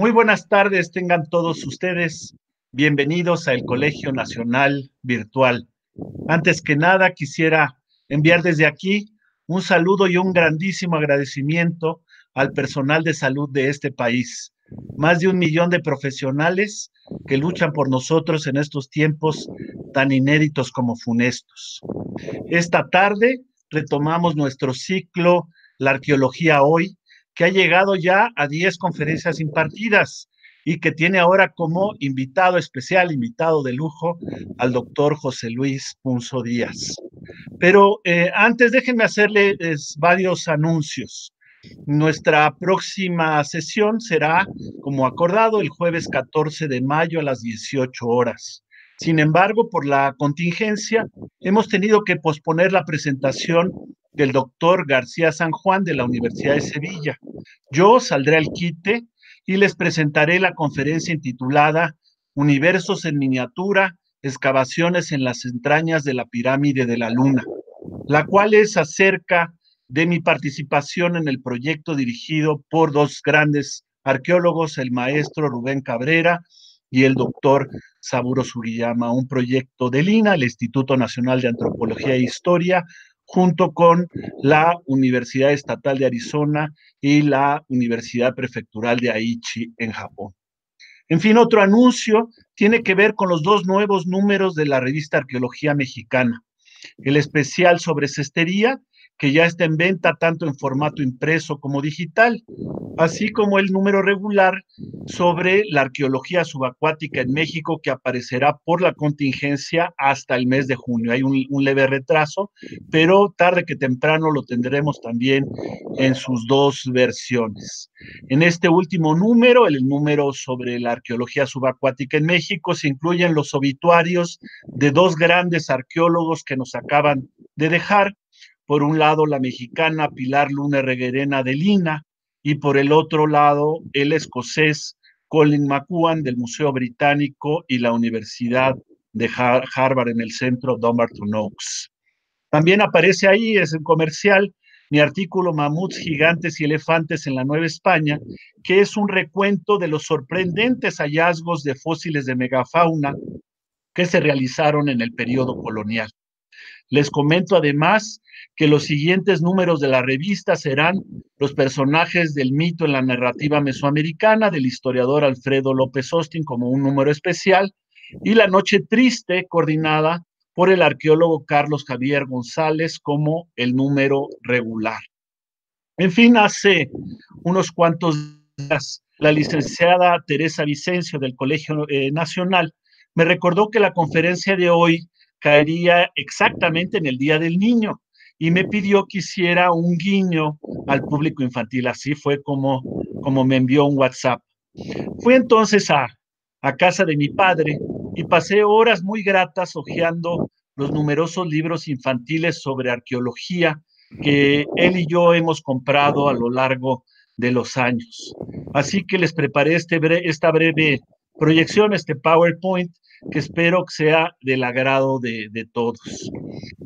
Muy buenas tardes, tengan todos ustedes. Bienvenidos al Colegio Nacional Virtual. Antes que nada, quisiera enviar desde aquí un saludo y un grandísimo agradecimiento al personal de salud de este país. Más de un millón de profesionales que luchan por nosotros en estos tiempos tan inéditos como funestos. Esta tarde retomamos nuestro ciclo La arqueología hoy, que ha llegado ya a 10 conferencias impartidas y que tiene ahora como invitado especial, invitado de lujo, al doctor José Luis Punzo Díaz. Pero eh, antes déjenme hacerles varios anuncios. Nuestra próxima sesión será, como acordado, el jueves 14 de mayo a las 18 horas. Sin embargo, por la contingencia, hemos tenido que posponer la presentación del doctor García San Juan de la Universidad de Sevilla. Yo saldré al quite y les presentaré la conferencia intitulada Universos en miniatura, excavaciones en las entrañas de la pirámide de la luna, la cual es acerca de mi participación en el proyecto dirigido por dos grandes arqueólogos, el maestro Rubén Cabrera y el doctor Saburo Suriyama. un proyecto del INA, el Instituto Nacional de Antropología e Historia, junto con la Universidad Estatal de Arizona y la Universidad Prefectural de Aichi en Japón. En fin, otro anuncio tiene que ver con los dos nuevos números de la revista Arqueología Mexicana, el especial sobre cestería que ya está en venta tanto en formato impreso como digital, así como el número regular sobre la arqueología subacuática en México que aparecerá por la contingencia hasta el mes de junio. Hay un, leve retraso, pero tarde que temprano lo tendremos también en sus dos versiones. En este último número, el número sobre la arqueología subacuática en México, se incluyen los obituarios de dos grandes arqueólogos que nos acaban de dejar, por un lado la mexicana Pilar Luna Reguerena de Lina y por el otro lado el escocés Colin McCuan del Museo Británico y la Universidad de Harvard en el centro Dumbarton Oaks. También aparece ahí, es un comercial, mi artículo Mamuts, Gigantes y Elefantes en la Nueva España, que es un recuento de los sorprendentes hallazgos de fósiles de megafauna que se realizaron en el periodo colonial. Les comento además que los siguientes números de la revista serán los personajes del mito en la narrativa mesoamericana del historiador Alfredo López Austin como un número especial y La Noche Triste coordinada por el arqueólogo Carlos Javier González como el número regular. En fin, hace unos cuantos días la licenciada Teresa Vicencio del Colegio eh, Nacional me recordó que la conferencia de hoy caería exactamente en el Día del Niño y me pidió que hiciera un guiño al público infantil. Así fue como, como me envió un WhatsApp. Fui entonces a, casa de mi padre y pasé horas muy gratas hojeando los numerosos libros infantiles sobre arqueología que él y yo hemos comprado a lo largo de los años. Así que les preparé este esta breve proyección, este PowerPoint, que espero que sea del agrado de, todos.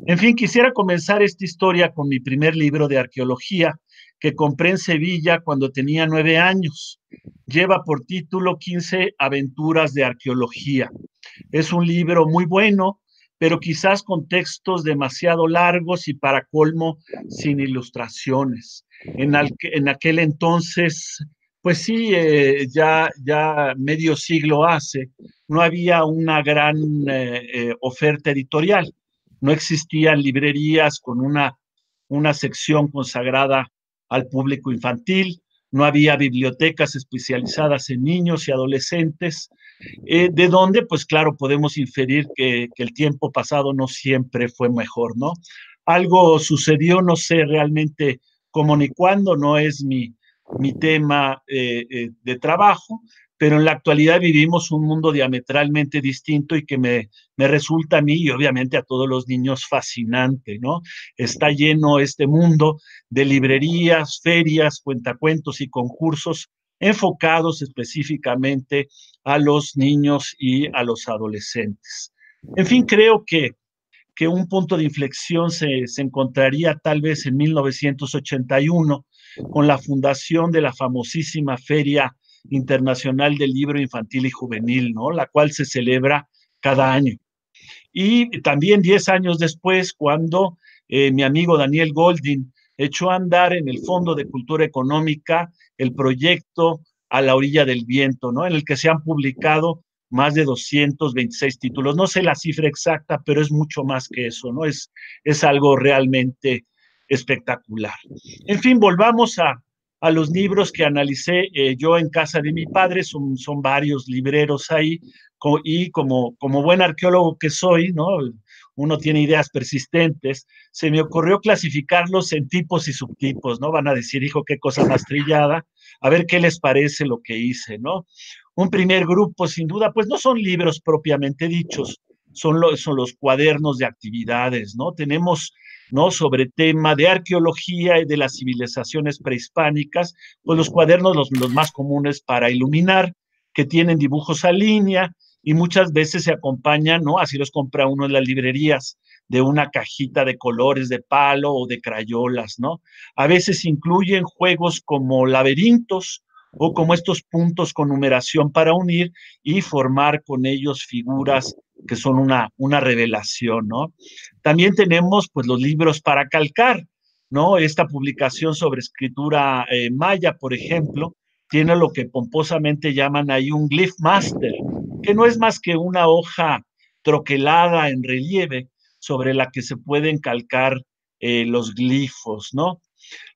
En fin, quisiera comenzar esta historia con mi primer libro de arqueología, que compré en Sevilla cuando tenía nueve años. Lleva por título 15 aventuras de arqueología. Es un libro muy bueno, pero quizás con textos demasiado largos y para colmo sin ilustraciones. en aquel entonces pues sí, eh, ya, ya medio siglo hace, no había una gran eh, eh, oferta editorial, no existían librerías con una, una sección consagrada al público infantil, no había bibliotecas especializadas en niños y adolescentes, de donde, pues claro, podemos inferir que, que el tiempo pasado no siempre fue mejor, ¿no? Algo sucedió, no sé realmente cómo ni cuándo, no es mi mi tema eh, eh, de trabajo, pero en la actualidad vivimos un mundo diametralmente distinto y que me, me, resulta a mí y obviamente a todos los niños fascinante, ¿no? Está lleno este mundo de librerías, ferias, cuentacuentos y concursos enfocados específicamente a los niños y a los adolescentes. En fin, creo que, que un punto de inflexión se, se encontraría tal vez en 1981 con la fundación de la famosísima Feria Internacional del Libro Infantil y Juvenil, ¿no? La cual se celebra cada año. Y también 10 años después, cuando eh, mi amigo Daniel Goldin echó a andar en el Fondo de Cultura Económica el proyecto A la orilla del viento, ¿no? En el que se han publicado más de 226 títulos. No sé la cifra exacta, pero es mucho más que eso, ¿no? Es, es algo realmente espectacular. En fin, volvamos a, los libros que analicé eh, yo en casa de mi padre, son, son varios libreros ahí, y como, como buen arqueólogo que soy, ¿no? uno tiene ideas persistentes, se me ocurrió clasificarlos en tipos y subtipos, ¿no? Van a decir, hijo, qué cosa más trillada, a ver qué les parece lo que hice, ¿no? Un primer grupo, sin duda, pues no son libros propiamente dichos, son los, cuadernos de actividades, ¿no? Tenemos ¿no? sobre tema de arqueología y de las civilizaciones prehispánicas, pues los cuadernos los, los, más comunes para iluminar, que tienen dibujos a línea y muchas veces se acompañan, ¿no? Así los compra uno en las librerías, de una cajita de colores de palo o de crayolas, ¿no? A veces incluyen juegos como laberintos o como estos puntos con numeración para unir y formar con ellos figuras que son una, una revelación, ¿no? También tenemos pues los libros para calcar, ¿no? Esta publicación sobre escritura eh, maya, por ejemplo, tiene lo que pomposamente llaman ahí un glyph master, que no es más que una hoja troquelada en relieve sobre la que se pueden calcar eh, los glifos, ¿no?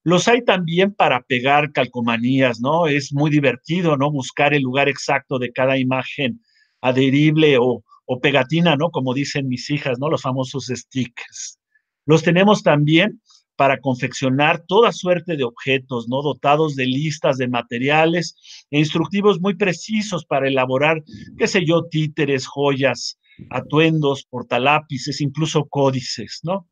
Los hay también para pegar calcomanías, ¿no? Es muy divertido, ¿no? Buscar el lugar exacto de cada imagen adherible o, o pegatina, ¿no? Como dicen mis hijas, ¿no? Los famosos stickers. Los tenemos también para confeccionar toda suerte de objetos, ¿no? Dotados de listas de materiales e instructivos muy precisos para elaborar, qué sé yo, títeres, joyas, atuendos, portalápices, incluso códices, ¿no?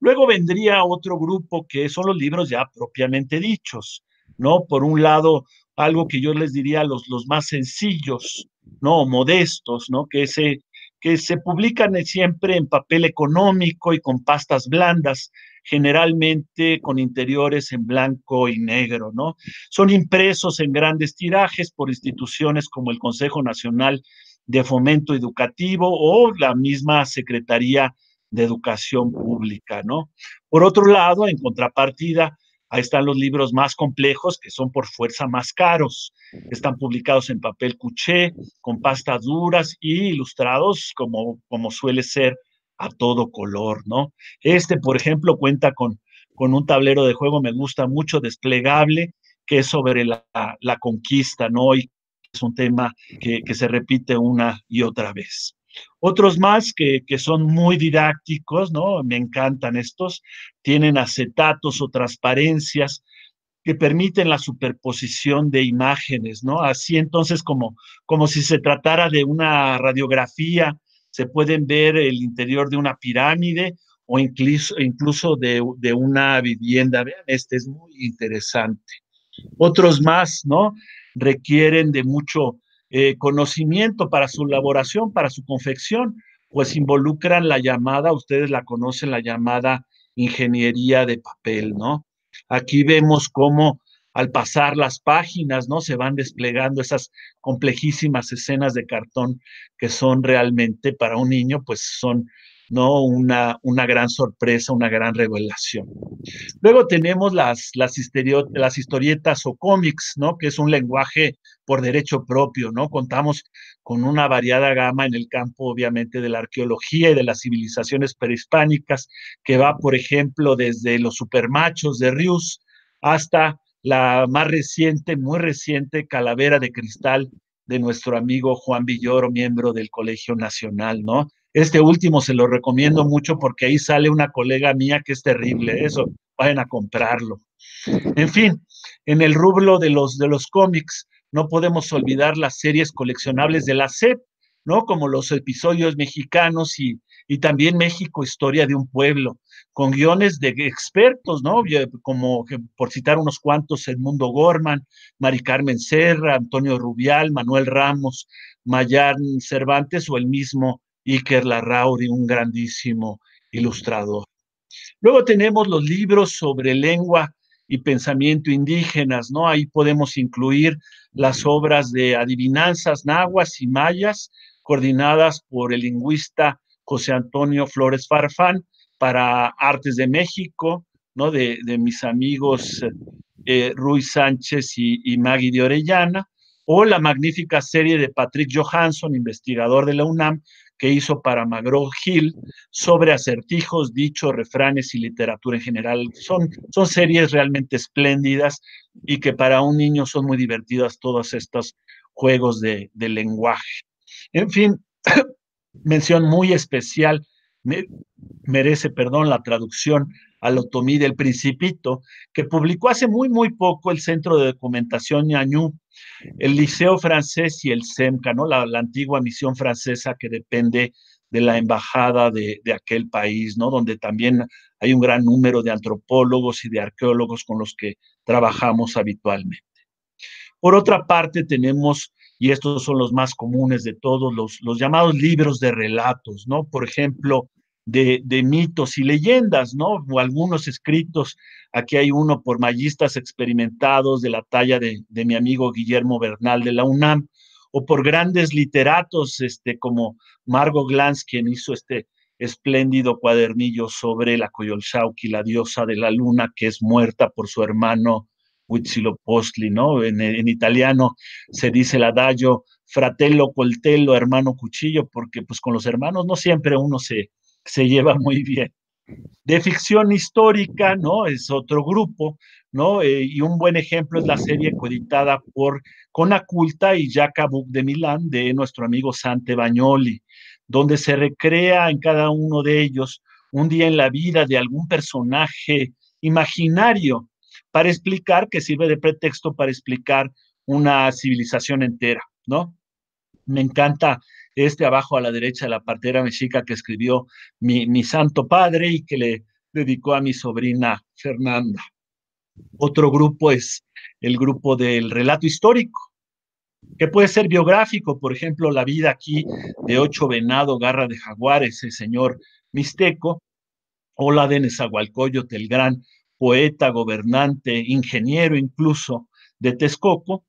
Luego vendría otro grupo que son los libros ya propiamente dichos, ¿no? Por un lado, algo que yo les diría los, los más sencillos, ¿no? Modestos, ¿no? Que ese que se publican eh, siempre en papel económico y con pastas blandas, generalmente con interiores en blanco y negro, ¿no? Son impresos en grandes tirajes por instituciones como el Consejo Nacional de Fomento Educativo o la misma Secretaría de Educación Pública, ¿no? Por otro lado, en contrapartida, Ahí están los libros más complejos, que son por fuerza más caros. Están publicados en papel cuché, con pastas duras y ilustrados como, suele ser a todo color, ¿no? Este, por ejemplo, cuenta con, un tablero de juego, me gusta mucho, desplegable, que es sobre la, conquista, ¿no? Y es un tema que se repite una y otra vez. Otros más que, son muy didácticos, ¿no? Me encantan estos, tienen acetatos o transparencias que permiten la superposición de imágenes, ¿no? Así entonces como, como si se tratara de una radiografía, se pueden ver el interior de una pirámide o incluso, de, de una vivienda. Vean, este es muy interesante. Otros más, ¿no? Requieren de mucho eh, conocimiento, para su elaboración, para su confección, pues involucran la llamada, ustedes la conocen, la llamada ingeniería de papel, ¿no? Aquí vemos cómo al pasar las páginas, ¿no? Se van desplegando esas complejísimas escenas de cartón que son realmente para un niño, pues son ¿no? Una, gran sorpresa, una gran revelación. Luego tenemos las, las, las historietas o cómics, ¿no? Que es un lenguaje por derecho propio, ¿no? Contamos con una variada gama en el campo, obviamente, de la arqueología y de las civilizaciones prehispánicas, que va, por ejemplo, desde los supermachos de Rius hasta la más reciente, muy reciente, Calavera de Cristal de nuestro amigo Juan Villoro, miembro del Colegio Nacional, ¿no? Este último se lo recomiendo mucho porque ahí sale una colega mía que es terrible. Eso, vayan a comprarlo. En fin, en el rublo de los, de los cómics, no podemos olvidar las series coleccionables de la SEP, ¿no? Como los episodios mexicanos y, y también México, historia de un pueblo, con guiones de expertos, ¿no? Como por citar unos cuantos, Edmundo Gorman, Mari Carmen Serra, Antonio Rubial, Manuel Ramos, Mayán Cervantes o el mismo Iker Larrauri, un grandísimo ilustrador. Luego tenemos los libros sobre lengua y pensamiento indígenas, ¿no? Ahí podemos incluir las obras de adivinanzas nahuas y mayas, coordinadas por el lingüista José Antonio Flores Farfán para Artes de México, ¿no? De, mis amigos eh, Ruiz Sánchez y, y Maggie de Orellana, o la magnífica serie de Patrick Johansson, investigador de la UNAM, que hizo para Magro Gil sobre acertijos, dichos, refranes y literatura en general. Son, son series realmente espléndidas y que para un niño son muy divertidas todos estos juegos de, lenguaje. En fin, mención muy especial merece, perdón, la traducción al otomí del Principito, que publicó hace muy, muy poco el Centro de Documentación Ñañú el Liceo francés y el SEMCA, ¿no? La, antigua misión francesa que depende de la embajada de, aquel país, ¿no? Donde también hay un gran número de antropólogos y de arqueólogos con los que trabajamos habitualmente. Por otra parte, tenemos, y estos son los más comunes de todos, los, los llamados libros de relatos, ¿no? Por ejemplo, de, mitos y leyendas, ¿no? O algunos escritos, aquí hay uno por mayistas experimentados de la talla de, mi amigo Guillermo Bernal de la UNAM, o por grandes literatos este, como Margo Glantz, quien hizo este espléndido cuadernillo sobre la Coyolxauqui, la diosa de la luna, que es muerta por su hermano Huitzilopochtli, ¿no? En, italiano se dice la adagio fratello coltello, hermano cuchillo, porque pues con los hermanos no siempre uno se, se lleva muy bien. De ficción histórica, ¿no? Es otro grupo, ¿no? Eh, y un buen ejemplo es la serie coeditada por Conaculta y Jacabuc de Milán de nuestro amigo Sante Bagnoli, donde se recrea en cada uno de ellos un día en la vida de algún personaje imaginario para explicar, que sirve de pretexto para explicar una civilización entera, ¿no? Me encanta este abajo a la derecha, de la partera mexica que escribió mi, Santo Padre y que le dedicó a mi sobrina Fernanda. Otro grupo es el grupo del relato histórico, que puede ser biográfico, por ejemplo, la vida aquí de Ocho Venado, Garra de Jaguares, el señor Misteco, o la de Nezahualcóyotl, el gran poeta, gobernante, ingeniero incluso de Texcoco,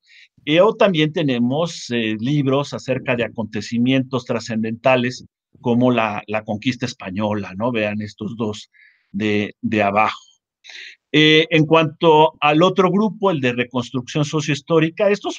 y también tenemos eh, libros acerca de acontecimientos trascendentales como la, conquista española, ¿no? Vean estos dos de, abajo. Eh, en cuanto al otro grupo, el de reconstrucción sociohistórica, estos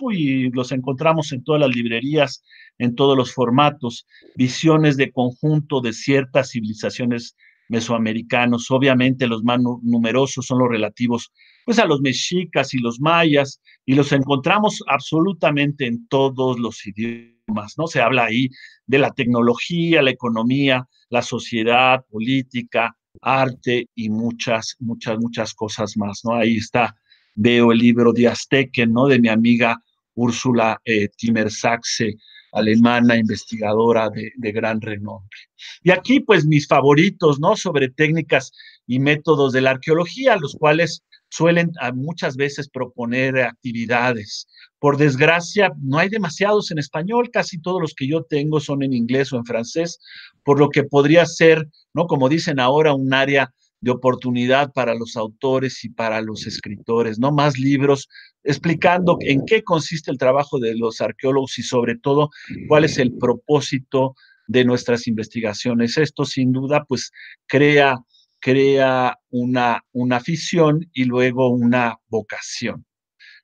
los encontramos en todas las librerías, en todos los formatos, visiones de conjunto de ciertas civilizaciones mesoamericanos. Obviamente los más numerosos son los relativos pues a los mexicas y los mayas, y los encontramos absolutamente en todos los idiomas, ¿no? Se habla ahí de la tecnología, la economía, la sociedad, política, arte y muchas, muchas, muchas cosas más, ¿no? Ahí está, veo el libro de Azteque, ¿no? De mi amiga Úrsula Timmer eh, Timmer-Saxe, alemana, investigadora de, de, gran renombre. Y aquí, pues, mis favoritos, ¿no? Sobre técnicas y métodos de la arqueología, los cuales suelen ah, muchas veces proponer actividades. Por desgracia, no hay demasiados en español, casi todos los que yo tengo son en inglés o en francés, por lo que podría ser, ¿no? Como dicen ahora, un área de oportunidad para los autores y para los escritores, ¿no? Más libros explicando en qué consiste el trabajo de los arqueólogos y sobre todo cuál es el propósito de nuestras investigaciones. Esto sin duda pues crea crea una, una afición y luego una vocación.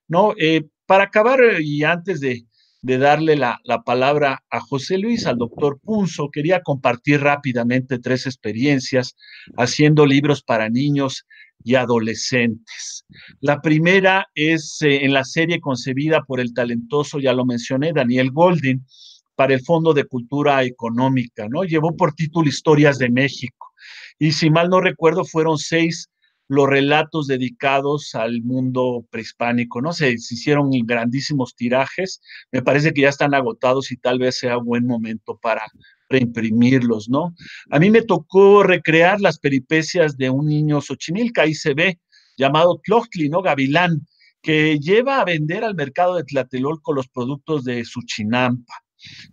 ¿no? Eh, para acabar eh, y antes de, darle la, palabra a José Luis, al doctor Punzo, quería compartir rápidamente tres experiencias haciendo libros para niños y adolescentes. La primera es eh, en la serie concebida por el talentoso, ya lo mencioné, Daniel Goldin, para el Fondo de Cultura Económica, ¿no? Llevó por título Historias de México. Y si mal no recuerdo, fueron seis los relatos dedicados al mundo prehispánico, ¿no? Se, se, hicieron grandísimos tirajes, me parece que ya están agotados y tal vez sea buen momento para reimprimirlos, ¿no? A mí me tocó recrear las peripecias de un niño Xochimilca, ahí se ve, llamado Tlochtli, ¿no? Gavilán, que lleva a vender al mercado de Tlatelolco los productos de Suchinampa,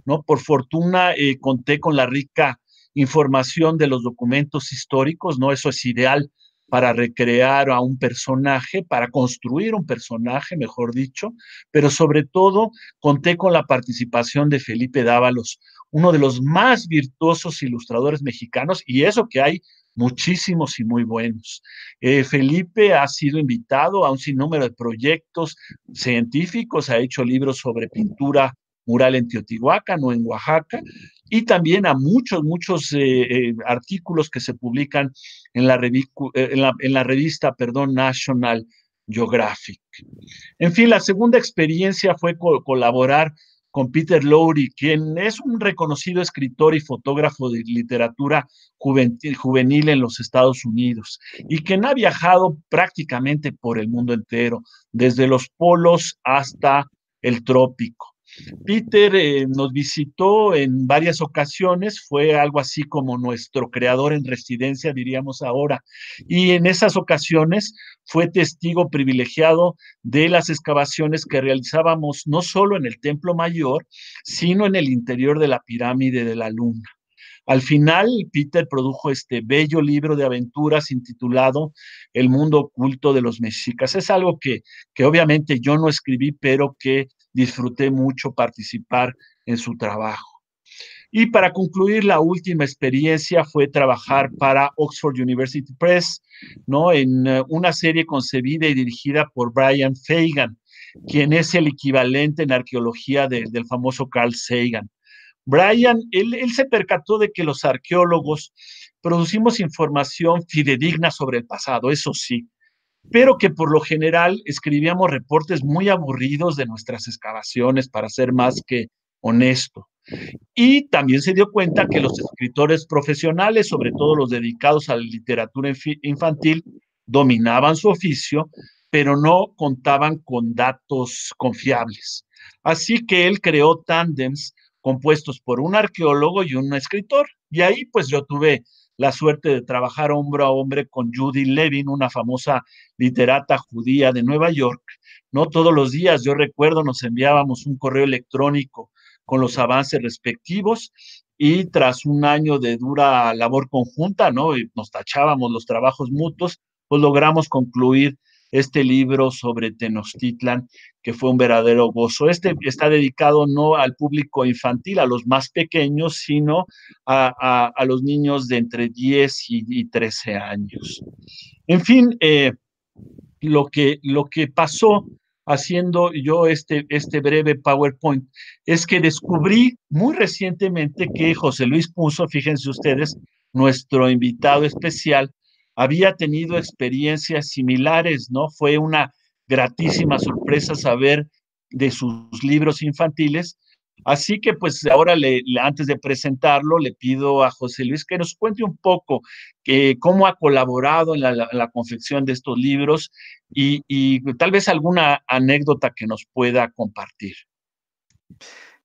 ¿no? Por fortuna eh, conté con la rica información de los documentos históricos, ¿no? Eso es ideal para recrear a un personaje, para construir un personaje, mejor dicho, pero sobre todo conté con la participación de Felipe Dávalos, uno de los más virtuosos ilustradores mexicanos, y eso que hay muchísimos y muy buenos. Eh, Felipe ha sido invitado a un sinnúmero de proyectos científicos, ha hecho libros sobre pintura mural en Teotihuacán o en Oaxaca, y también a muchos, muchos eh, eh, artículos que se publican eh, en la, revista perdón, National Geographic. En fin, la segunda experiencia fue colaborar con Peter Lowry, quien es un reconocido escritor y fotógrafo de literatura juvenil en los Estados Unidos y quien ha viajado prácticamente por el mundo entero, desde los polos hasta el trópico. Peter eh, nos visitó en varias ocasiones, fue algo así como nuestro creador en residencia, diríamos ahora, y en esas ocasiones fue testigo privilegiado de las excavaciones que realizábamos no solo en el Templo Mayor, sino en el interior de la pirámide de la Luna. Al final, Peter produjo este bello libro de aventuras intitulado El mundo oculto de los mexicas. Es algo que obviamente yo no escribí, pero que disfruté mucho participar en su trabajo. Y para concluir, la última experiencia fue trabajar para Oxford University Press, ¿no? En eh, una serie concebida y dirigida por Brian Fagan, quien es el equivalente en arqueología del famoso Carl Sagan. Brian, él, él se percató de que los arqueólogos producimos información fidedigna sobre el pasado, eso sí, pero que por lo general escribíamos reportes muy aburridos de nuestras excavaciones para ser más que honesto. Y también se dio cuenta que los escritores profesionales, sobre todo los dedicados a la literatura infantil, dominaban su oficio, pero no contaban con datos confiables. Así que él creó Tandems, compuestos por un arqueólogo y un escritor. Y ahí pues yo tuve la suerte de trabajar hombro a hombre con Judy Levin, una famosa literata judía de Nueva York. No todos los días, yo recuerdo, nos enviábamos un correo electrónico con los avances respectivos y tras un año de dura labor conjunta, ¿no? nos tachábamos los trabajos mutuos, pues logramos concluir este libro sobre Tenochtitlan, que fue un verdadero gozo. Este está dedicado no al público infantil, a los más pequeños, sino a, los niños de entre 10 y, 13 años. En fin, eh, lo, que, lo que pasó haciendo yo este, este breve PowerPoint, es que descubrí muy recientemente que José Luis puso, fíjense ustedes, nuestro invitado especial, había tenido experiencias similares, ¿no? Fue una gratísima sorpresa saber de sus libros infantiles. Así que pues ahora antes de presentarlo le pido a José Luis que nos cuente un poco cómo ha colaborado en la, confección de estos libros y, tal vez alguna anécdota que nos pueda compartir.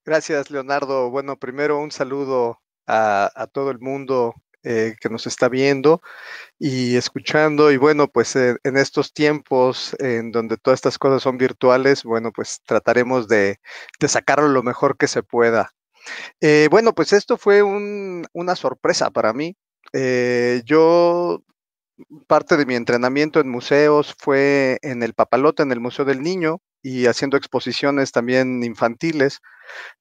Gracias, Leonardo. Bueno, primero un saludo a, todo el mundo eh, que nos está viendo y escuchando. Y bueno, pues eh, en estos tiempos en donde todas estas cosas son virtuales, bueno, pues trataremos de, de sacarlo lo mejor que se pueda. Eh, bueno, pues esto fue una sorpresa para mí. yo, parte de mi entrenamiento en museos fue en el Papalote, en el Museo del Niño, y haciendo exposiciones también infantiles,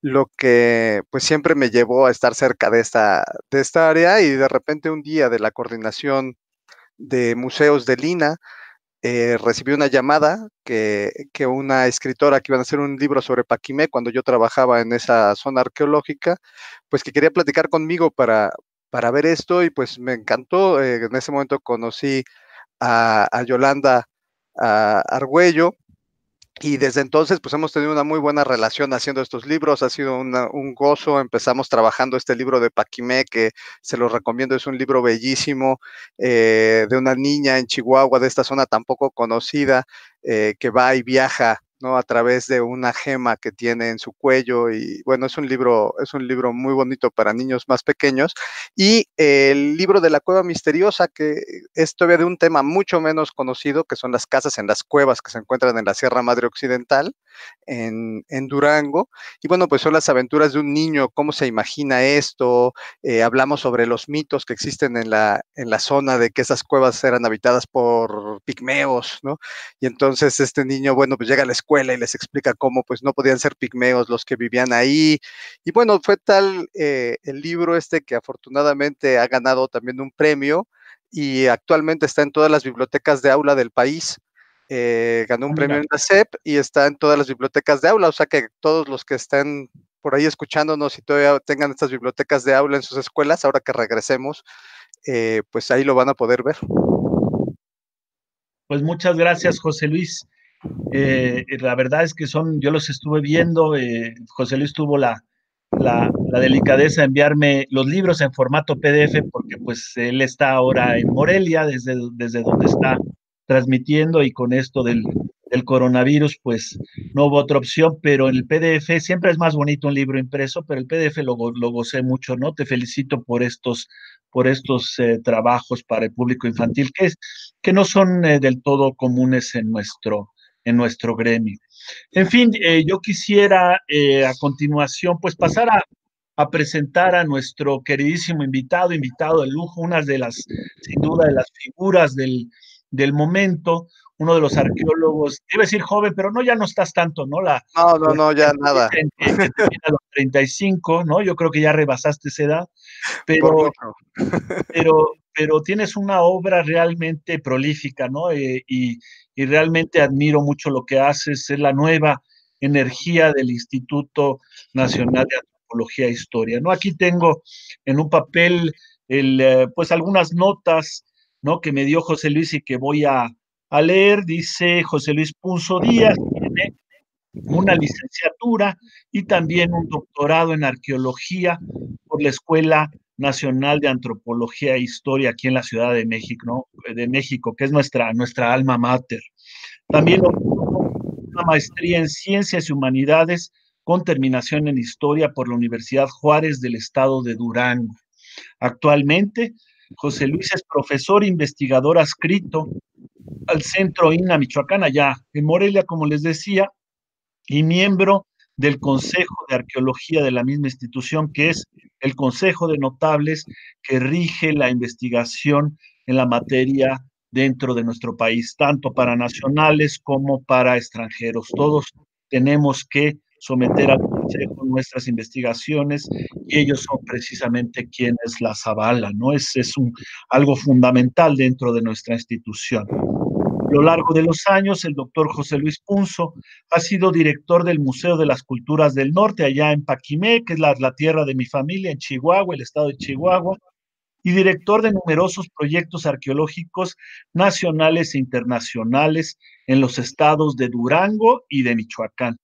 lo que pues siempre me llevó a estar cerca de esta, de esta área y de repente un día de la coordinación de museos de Lina, eh, recibí una llamada que, una escritora que iba a hacer un libro sobre Paquimé cuando yo trabajaba en esa zona arqueológica, pues que quería platicar conmigo para, para ver esto y pues me encantó. Eh, en ese momento conocí a, Yolanda Argüello y desde entonces, pues hemos tenido una muy buena relación haciendo estos libros, ha sido un gozo. Empezamos trabajando este libro de Paquimé, que se lo recomiendo, es un libro bellísimo, eh, de una niña en Chihuahua, de esta zona tampoco conocida, eh, que va y viaja ¿no? A través de una gema que tiene en su cuello y bueno, es un libro, es un libro muy bonito para niños más pequeños. Y el libro de la cueva misteriosa, que es todavía de un tema mucho menos conocido, que son las casas en las cuevas que se encuentran en la Sierra Madre Occidental, en, Durango. Y bueno, pues son las aventuras de un niño, cómo se imagina esto. Eh, hablamos sobre los mitos que existen en la, zona de que esas cuevas eran habitadas por pigmeos, ¿no? Y entonces este niño, bueno, pues llega a la escuela y les explica cómo pues no podían ser pigmeos los que vivían ahí. Y bueno, fue tal eh, el libro este que afortunadamente ha ganado también un premio y actualmente está en todas las bibliotecas de aula del país. Eh, ganó un ah, premio en la CEP y está en todas las bibliotecas de aula, o sea que todos los que estén por ahí escuchándonos y todavía tengan estas bibliotecas de aula en sus escuelas, ahora que regresemos, eh, pues ahí lo van a poder ver. Pues muchas gracias, José Luis. Eh, la verdad es que son, yo los estuve viendo, José Luis tuvo la, la, la, delicadeza de enviarme los libros en formato PDF, porque pues él está ahora en Morelia, desde, desde donde está transmitiendo y con esto del, coronavirus, pues no hubo otra opción, pero el PDF siempre es más bonito un libro impreso, pero el PDF lo, lo gocé mucho, ¿no? Te felicito por estos, por estos eh, trabajos para el público infantil, que, no son eh, del todo comunes en nuestro, en nuestro gremio. En fin, eh, yo quisiera a continuación, pues pasar a presentar a nuestro queridísimo invitado, invitado de lujo, una de las, sin duda, de las figuras del, del momento, uno de los arqueólogos, debe decir joven, pero no, ya no estás tanto, ¿no? La, no, no, no, ya nada. A los 35, ¿no? Yo creo que ya rebasaste esa edad, pero, pero, pero tienes una obra realmente prolífica, ¿no? Eh, y, y, realmente admiro mucho lo que haces, es la nueva energía del Instituto Nacional de Antropología e Historia, ¿no? Aquí tengo en un papel, el, eh, pues algunas notas ¿no? Que me dio José Luis y que voy a, leer, dice José Luis Punzo Díaz, tiene una licenciatura y también un doctorado en arqueología por la Escuela Nacional de Antropología e Historia aquí en la Ciudad de México, ¿no? de México, que es nuestra, nuestra alma mater. También una maestría en Ciencias y Humanidades con terminación en Historia por la Universidad Juárez del Estado de Durango. Actualmente José Luis es profesor investigador adscrito al Centro INA Michoacán, allá en Morelia, como les decía, y miembro del Consejo de Arqueología de la misma institución, que es el Consejo de Notables que rige la investigación en la materia dentro de nuestro país, tanto para nacionales como para extranjeros. Todos tenemos que someter a con nuestras investigaciones, y ellos son precisamente quienes las avalan, ¿no? Es, es un, algo fundamental dentro de nuestra institución. A lo largo de los años, el doctor José Luis Punzo ha sido director del Museo de las Culturas del Norte, allá en Paquimé, que es la, la tierra de mi familia, en Chihuahua, el estado de Chihuahua, y director de numerosos proyectos arqueológicos nacionales e internacionales en los estados de Durango y de Michoacán.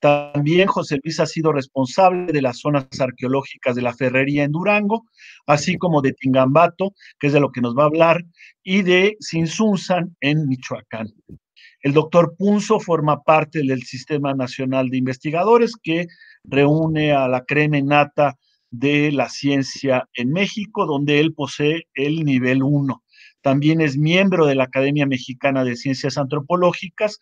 También José Luis ha sido responsable de las zonas arqueológicas de la Ferrería en Durango, así como de Tingambato, que es de lo que nos va a hablar, y de Sinsunzan en Michoacán. El doctor Punzo forma parte del Sistema Nacional de Investigadores que reúne a la creme nata de la ciencia en México, donde él posee el nivel 1. También es miembro de la Academia Mexicana de Ciencias Antropológicas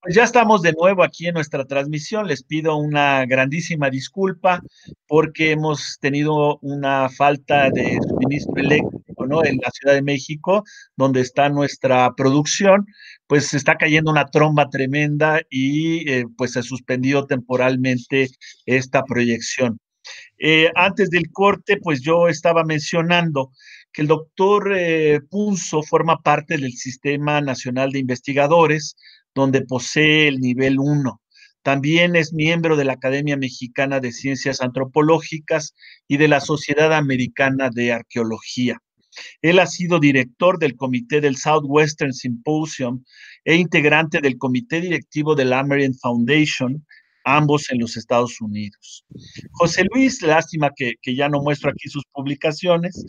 Pues, ya estamos de nuevo aquí en nuestra transmisión. Les pido una grandísima disculpa porque hemos tenido una falta de suministro eléctrico en la Ciudad de México, donde está nuestra producción. Pues se está cayendo una tromba tremenda y eh, pues se suspendió temporalmente esta proyección. Eh, antes del corte, pues yo estaba mencionando que el doctor eh, Punzo forma parte del Sistema Nacional de Investigadores donde posee el nivel 1. También es miembro de la Academia Mexicana de Ciencias Antropológicas y de la Sociedad Americana de Arqueología. Él ha sido director del comité del Southwestern Symposium e integrante del comité directivo de la American Foundation ambos en los Estados Unidos. José Luis, lástima que, ya no muestro aquí sus publicaciones,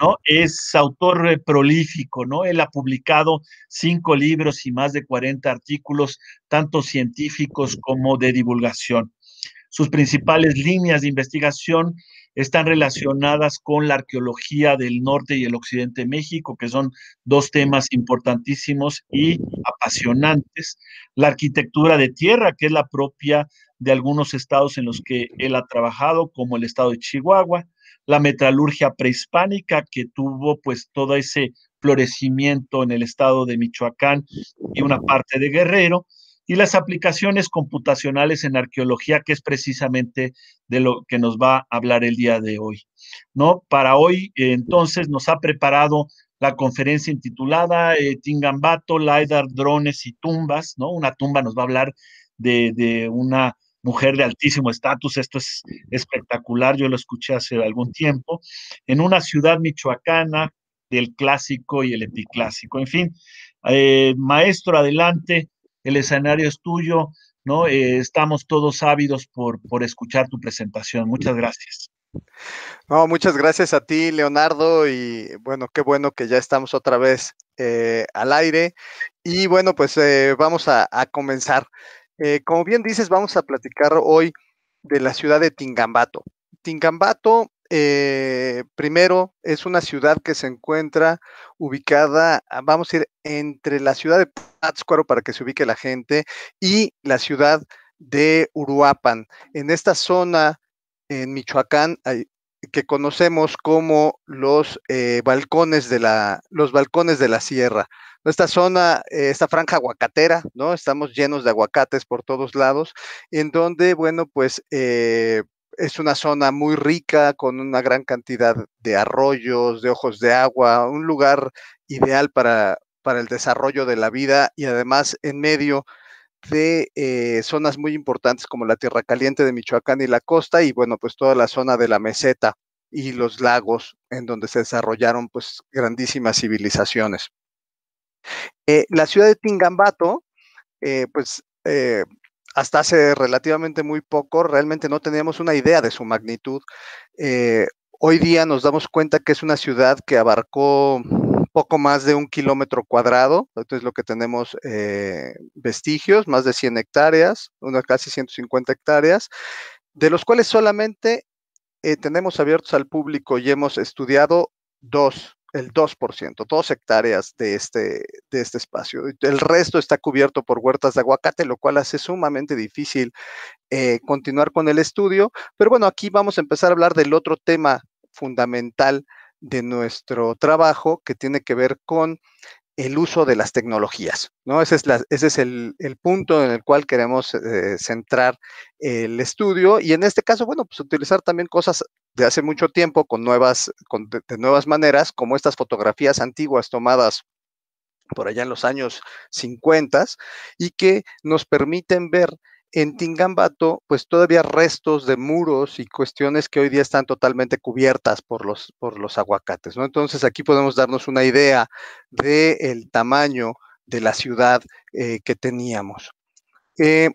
¿no? Es autor eh, prolífico, ¿no? Él ha publicado cinco libros y más de 40 artículos, tanto científicos como de divulgación. Sus principales líneas de investigación están relacionadas con la arqueología del norte y el occidente de México, que son dos temas importantísimos y apasionantes. La arquitectura de tierra, que es la propia de algunos estados en los que él ha trabajado, como el estado de Chihuahua, la metalurgia prehispánica, que tuvo pues todo ese florecimiento en el estado de Michoacán y una parte de Guerrero, y las aplicaciones computacionales en arqueología, que es precisamente de lo que nos va a hablar el día de hoy. ¿no? Para hoy, eh, entonces, nos ha preparado la conferencia intitulada eh, Tingambato, LIDAR, drones y tumbas, ¿no? Una tumba nos va a hablar de, una mujer de altísimo estatus, esto es espectacular, yo lo escuché hace algún tiempo, en una ciudad michoacana del clásico y el epiclásico. En fin, eh, maestro, adelante, el escenario es tuyo, ¿no? Eh, estamos todos ávidos por, escuchar tu presentación. Muchas gracias. No, muchas gracias a ti, Leonardo, y bueno, qué bueno que ya estamos otra vez eh, al aire. Y bueno, pues eh, vamos a, comenzar. como bien dices, vamos a platicar hoy de la ciudad de Tingambato. Tingambato eh, primero, es una ciudad que se encuentra ubicada, ah, vamos a ir, entre la ciudad de Pátzcuaro, para que se ubique la gente, y la ciudad de Uruapan. En esta zona, en Michoacán, que conocemos como los eh, balcones de la los balcones de la sierra. Esta zona, eh, esta franja aguacatera, ¿no? Estamos llenos de aguacates por todos lados, en donde, bueno, pues es una zona muy rica, con una gran cantidad de arroyos, de ojos de agua, un lugar ideal para, para el desarrollo de la vida y además en medio de eh, zonas muy importantes como la Tierra Caliente de Michoacán y la costa y bueno, pues toda la zona de la meseta y los lagos en donde se desarrollaron pues grandísimas civilizaciones. Eh, la ciudad de Tingambato, eh, pues hasta hace relativamente muy poco realmente no teníamos una idea de su magnitud. Eh, hoy día nos damos cuenta que es una ciudad que abarcó poco más de un kilómetro cuadrado, entonces lo que tenemos eh, vestigios, más de 100 hectáreas, unas casi 150 hectáreas, de los cuales solamente eh, tenemos abiertos al público y hemos estudiado dos el 2%, dos hectáreas de este, de este espacio. El resto está cubierto por huertas de aguacate, lo cual hace sumamente difícil eh, continuar con el estudio. Pero bueno, aquí vamos a empezar a hablar del otro tema fundamental de nuestro trabajo que tiene que ver con el uso de las tecnologías, ¿no? Ese es, la, ese es el, punto en el cual queremos eh, centrar el estudio y en este caso, bueno, pues utilizar también cosas de hace mucho tiempo con nuevas, de, nuevas maneras, como estas fotografías antiguas tomadas por allá en los años 50 y que nos permiten ver en Tingambato, pues todavía restos de muros y cuestiones que hoy día están totalmente cubiertas por los, por los aguacates, ¿no? Entonces aquí podemos darnos una idea del el tamaño de la ciudad eh, que teníamos. Eh,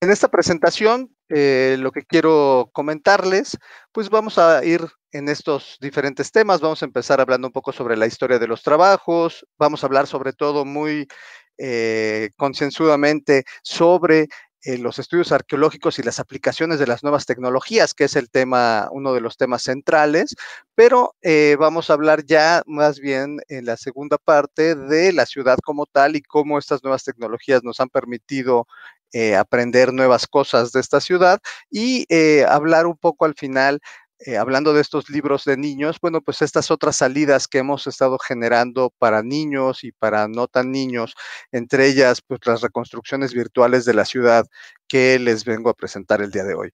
en esta presentación eh, lo que quiero comentarles, pues vamos a ir en estos diferentes temas. Vamos a empezar hablando un poco sobre la historia de los trabajos, vamos a hablar sobre todo muy eh, concienzudamente sobre eh, los estudios arqueológicos y las aplicaciones de las nuevas tecnologías, que es el tema, uno de los temas centrales, pero eh, vamos a hablar ya más bien en la segunda parte de la ciudad como tal y cómo estas nuevas tecnologías nos han permitido eh, aprender nuevas cosas de esta ciudad y eh, hablar un poco al final eh, hablando de estos libros de niños, bueno, pues estas otras salidas que hemos estado generando para niños y para no tan niños, entre ellas pues las reconstrucciones virtuales de la ciudad que les vengo a presentar el día de hoy.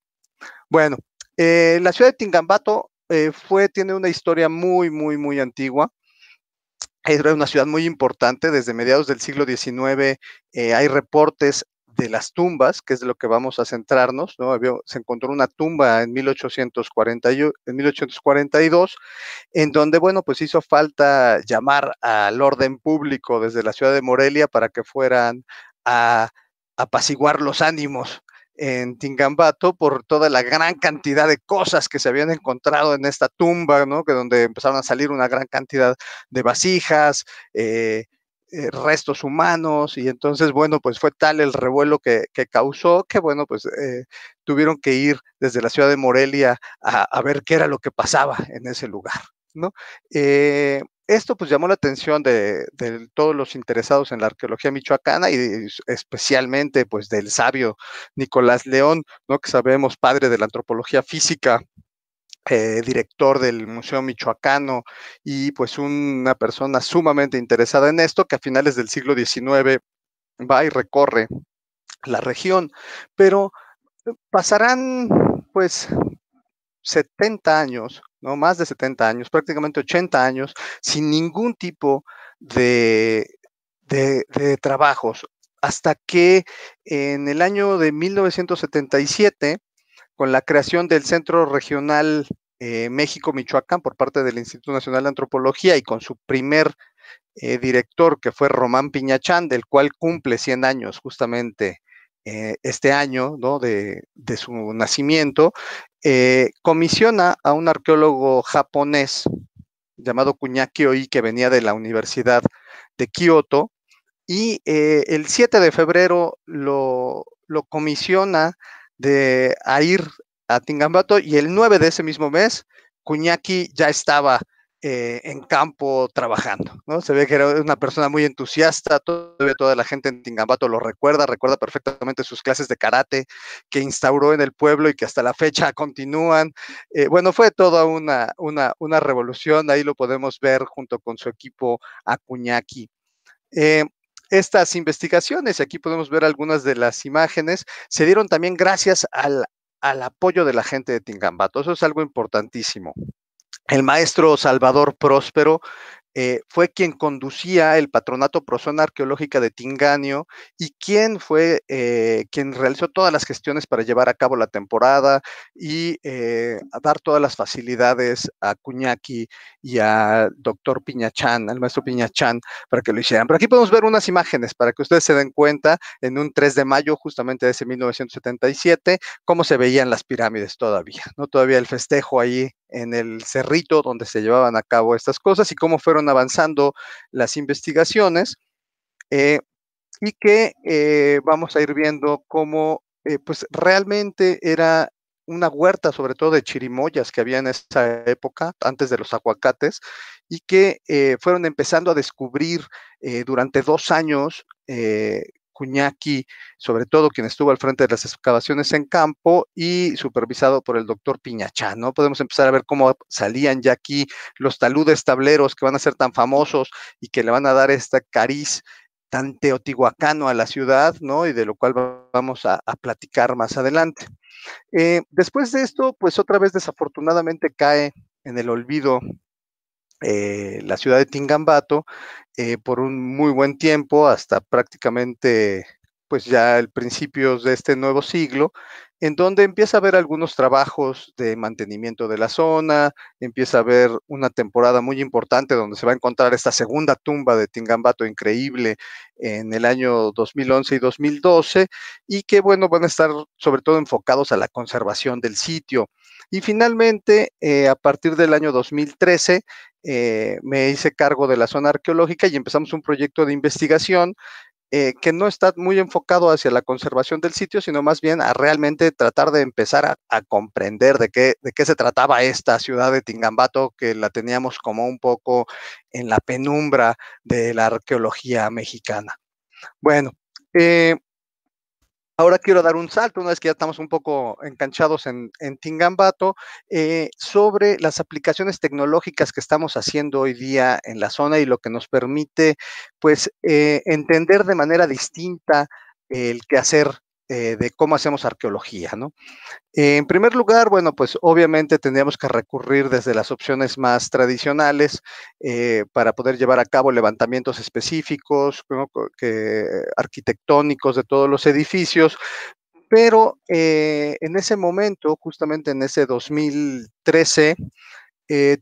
Bueno, la ciudad de Tingambato fue, tiene una historia muy, muy, muy antigua. Es una ciudad muy importante desde mediados del siglo XIX. hay reportes de las tumbas, que es de lo que vamos a centrarnos, ¿no? se encontró una tumba en, en 1842, en donde, bueno, pues hizo falta llamar al orden público desde la ciudad de Morelia para que fueran a apaciguar los ánimos en Tingambato por toda la gran cantidad de cosas que se habían encontrado en esta tumba, ¿no? Que donde empezaron a salir una gran cantidad de vasijas, eh, eh, restos humanos y entonces, bueno, pues fue tal el revuelo que, que causó que, bueno, pues eh, tuvieron que ir desde la ciudad de Morelia a, ver qué era lo que pasaba en ese lugar, ¿no? Eh, esto pues llamó la atención de, todos los interesados en la arqueología michoacana y especialmente pues del sabio Nicolás León, ¿no? que sabemos padre de la antropología física eh, director del Museo Michoacano y pues una persona sumamente interesada en esto que a finales del siglo XIX va y recorre la región. Pero eh, pasarán pues 70 años, ¿no? Más de 70 años, prácticamente 80 años, sin ningún tipo de, de trabajos, hasta que en el año de 1977 con la creación del Centro Regional eh, México-Michoacán por parte del Instituto Nacional de Antropología y con su primer eh, director, que fue Román Piñachán, del cual cumple 100 años justamente eh, este año de, su nacimiento, comisiona a un arqueólogo japonés llamado Kuniaki Oi, que venía de la Universidad de Kioto, y el 7 de febrero lo, lo comisiona de ir a Tingambato y el 9 de ese mismo mes, Cuñaki ya estaba eh, en campo trabajando, ¿no? Se ve que era una persona muy entusiasta, todavía toda la gente en Tingambato lo recuerda, recuerda perfectamente sus clases de karate que instauró en el pueblo y que hasta la fecha continúan. Eh, bueno, fue toda una, una, revolución, ahí lo podemos ver junto con su equipo a Eh, estas investigaciones. Aquí podemos ver algunas de las imágenes. Se dieron también gracias al, al apoyo de la gente de Tingambato. Eso es algo importantísimo. El maestro Salvador Próspero, eh, fue quien conducía el patronato prozona arqueológica de Tinganio y quien fue eh, quien realizó todas las gestiones para llevar a cabo la temporada y eh, dar todas las facilidades a Cuñaki y al doctor Piñachán, al maestro Piñachán, para que lo hicieran. Pero aquí podemos ver unas imágenes para que ustedes se den cuenta en un 3 de mayo justamente de ese 1977 cómo se veían las pirámides todavía, ¿no? Todavía el festejo ahí en el cerrito donde se llevaban a cabo estas cosas y cómo fueron avanzando las investigaciones eh, y que eh, vamos a ir viendo cómo eh, pues realmente era una huerta sobre todo de chirimoyas que había en esa época, antes de los aguacates, y que fueron empezando a descubrir durante dos años Cuñaki, sobre todo quien estuvo al frente de las excavaciones en campo y supervisado por el doctor Piñachá, ¿no? Podemos empezar a ver cómo salían ya aquí los taludes tableros que van a ser tan famosos y que le van a dar esta cariz tan teotihuacano a la ciudad, ¿no? Y de lo cual vamos a, platicar más adelante. Eh, después de esto, pues otra vez desafortunadamente cae en el olvido eh, la ciudad de Tingambato eh, por un muy buen tiempo, hasta prácticamente pues ya el principio de este nuevo siglo, en donde empieza a haber algunos trabajos de mantenimiento de la zona, empieza a haber una temporada muy importante donde se va a encontrar esta segunda tumba de Tingambato increíble en el año 2011 y 2012, y que bueno, van a estar sobre todo enfocados a la conservación del sitio. Y finalmente, eh, a partir del año 2013, eh, me hice cargo de la zona arqueológica y empezamos un proyecto de investigación eh, que no está muy enfocado hacia la conservación del sitio, sino más bien a realmente tratar de empezar a, comprender de qué, de qué se trataba esta ciudad de Tingambato, que la teníamos como un poco en la penumbra de la arqueología mexicana. Bueno, eh, Ahora quiero dar un salto, una vez que ya estamos un poco enganchados en, Tingambato, eh, sobre las aplicaciones tecnológicas que estamos haciendo hoy día en la zona y lo que nos permite, pues, eh, entender de manera distinta el quehacer eh, de cómo hacemos arqueología, ¿no? En primer lugar, bueno, pues obviamente tendríamos que recurrir desde las opciones más tradicionales eh, para poder llevar a cabo levantamientos específicos, arquitectónicos de todos los edificios, pero eh, en ese momento, justamente en ese 2013,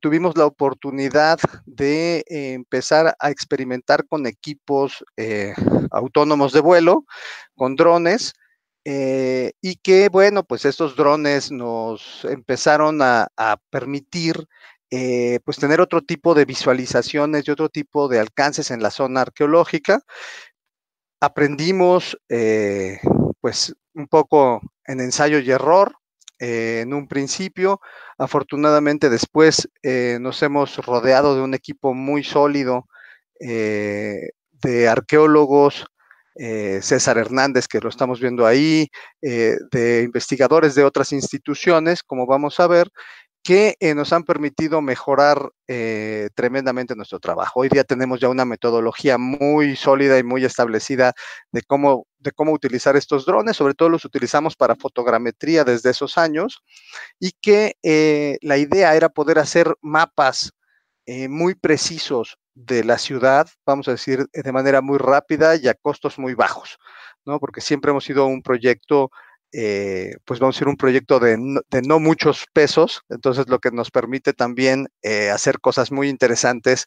tuvimos la oportunidad de empezar a experimentar con equipos autónomos de vuelo, con drones, eh, y que, bueno, pues estos drones nos empezaron a, permitir eh, pues tener otro tipo de visualizaciones y otro tipo de alcances en la zona arqueológica. Aprendimos eh, pues un poco en ensayo y error en un principio. Afortunadamente después nos hemos rodeado de un equipo muy sólido de arqueólogos, eh, César Hernández, que lo estamos viendo ahí, eh, de investigadores de otras instituciones, como vamos a ver, que eh, nos han permitido mejorar tremendamente nuestro trabajo. Hoy día tenemos ya una metodología muy sólida y muy establecida de cómo, de cómo utilizar estos drones, sobre todo los utilizamos para fotogrametría desde esos años, y que la idea era poder hacer mapas muy precisos de la ciudad, vamos a decir, eh, de manera muy rápida y a costos muy bajos, ¿no? Porque siempre hemos sido un proyecto, eh, pues vamos a ser un proyecto de no, de no, muchos pesos, entonces lo que nos permite también eh, hacer cosas muy interesantes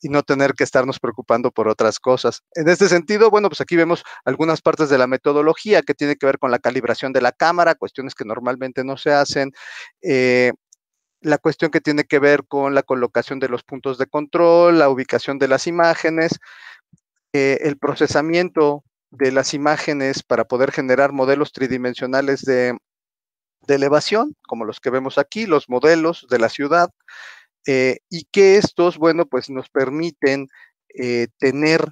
y no tener que estarnos preocupando por otras cosas. En este sentido, bueno, pues aquí vemos algunas partes de la metodología que tiene que ver con la calibración de la cámara, cuestiones que normalmente no se hacen la cuestión que tiene que ver con la colocación de los puntos de control, la ubicación de las imágenes, eh, el procesamiento de las imágenes para poder generar modelos tridimensionales de, elevación, como los que vemos aquí, los modelos de la ciudad, eh, y que estos, bueno, pues nos permiten eh, tener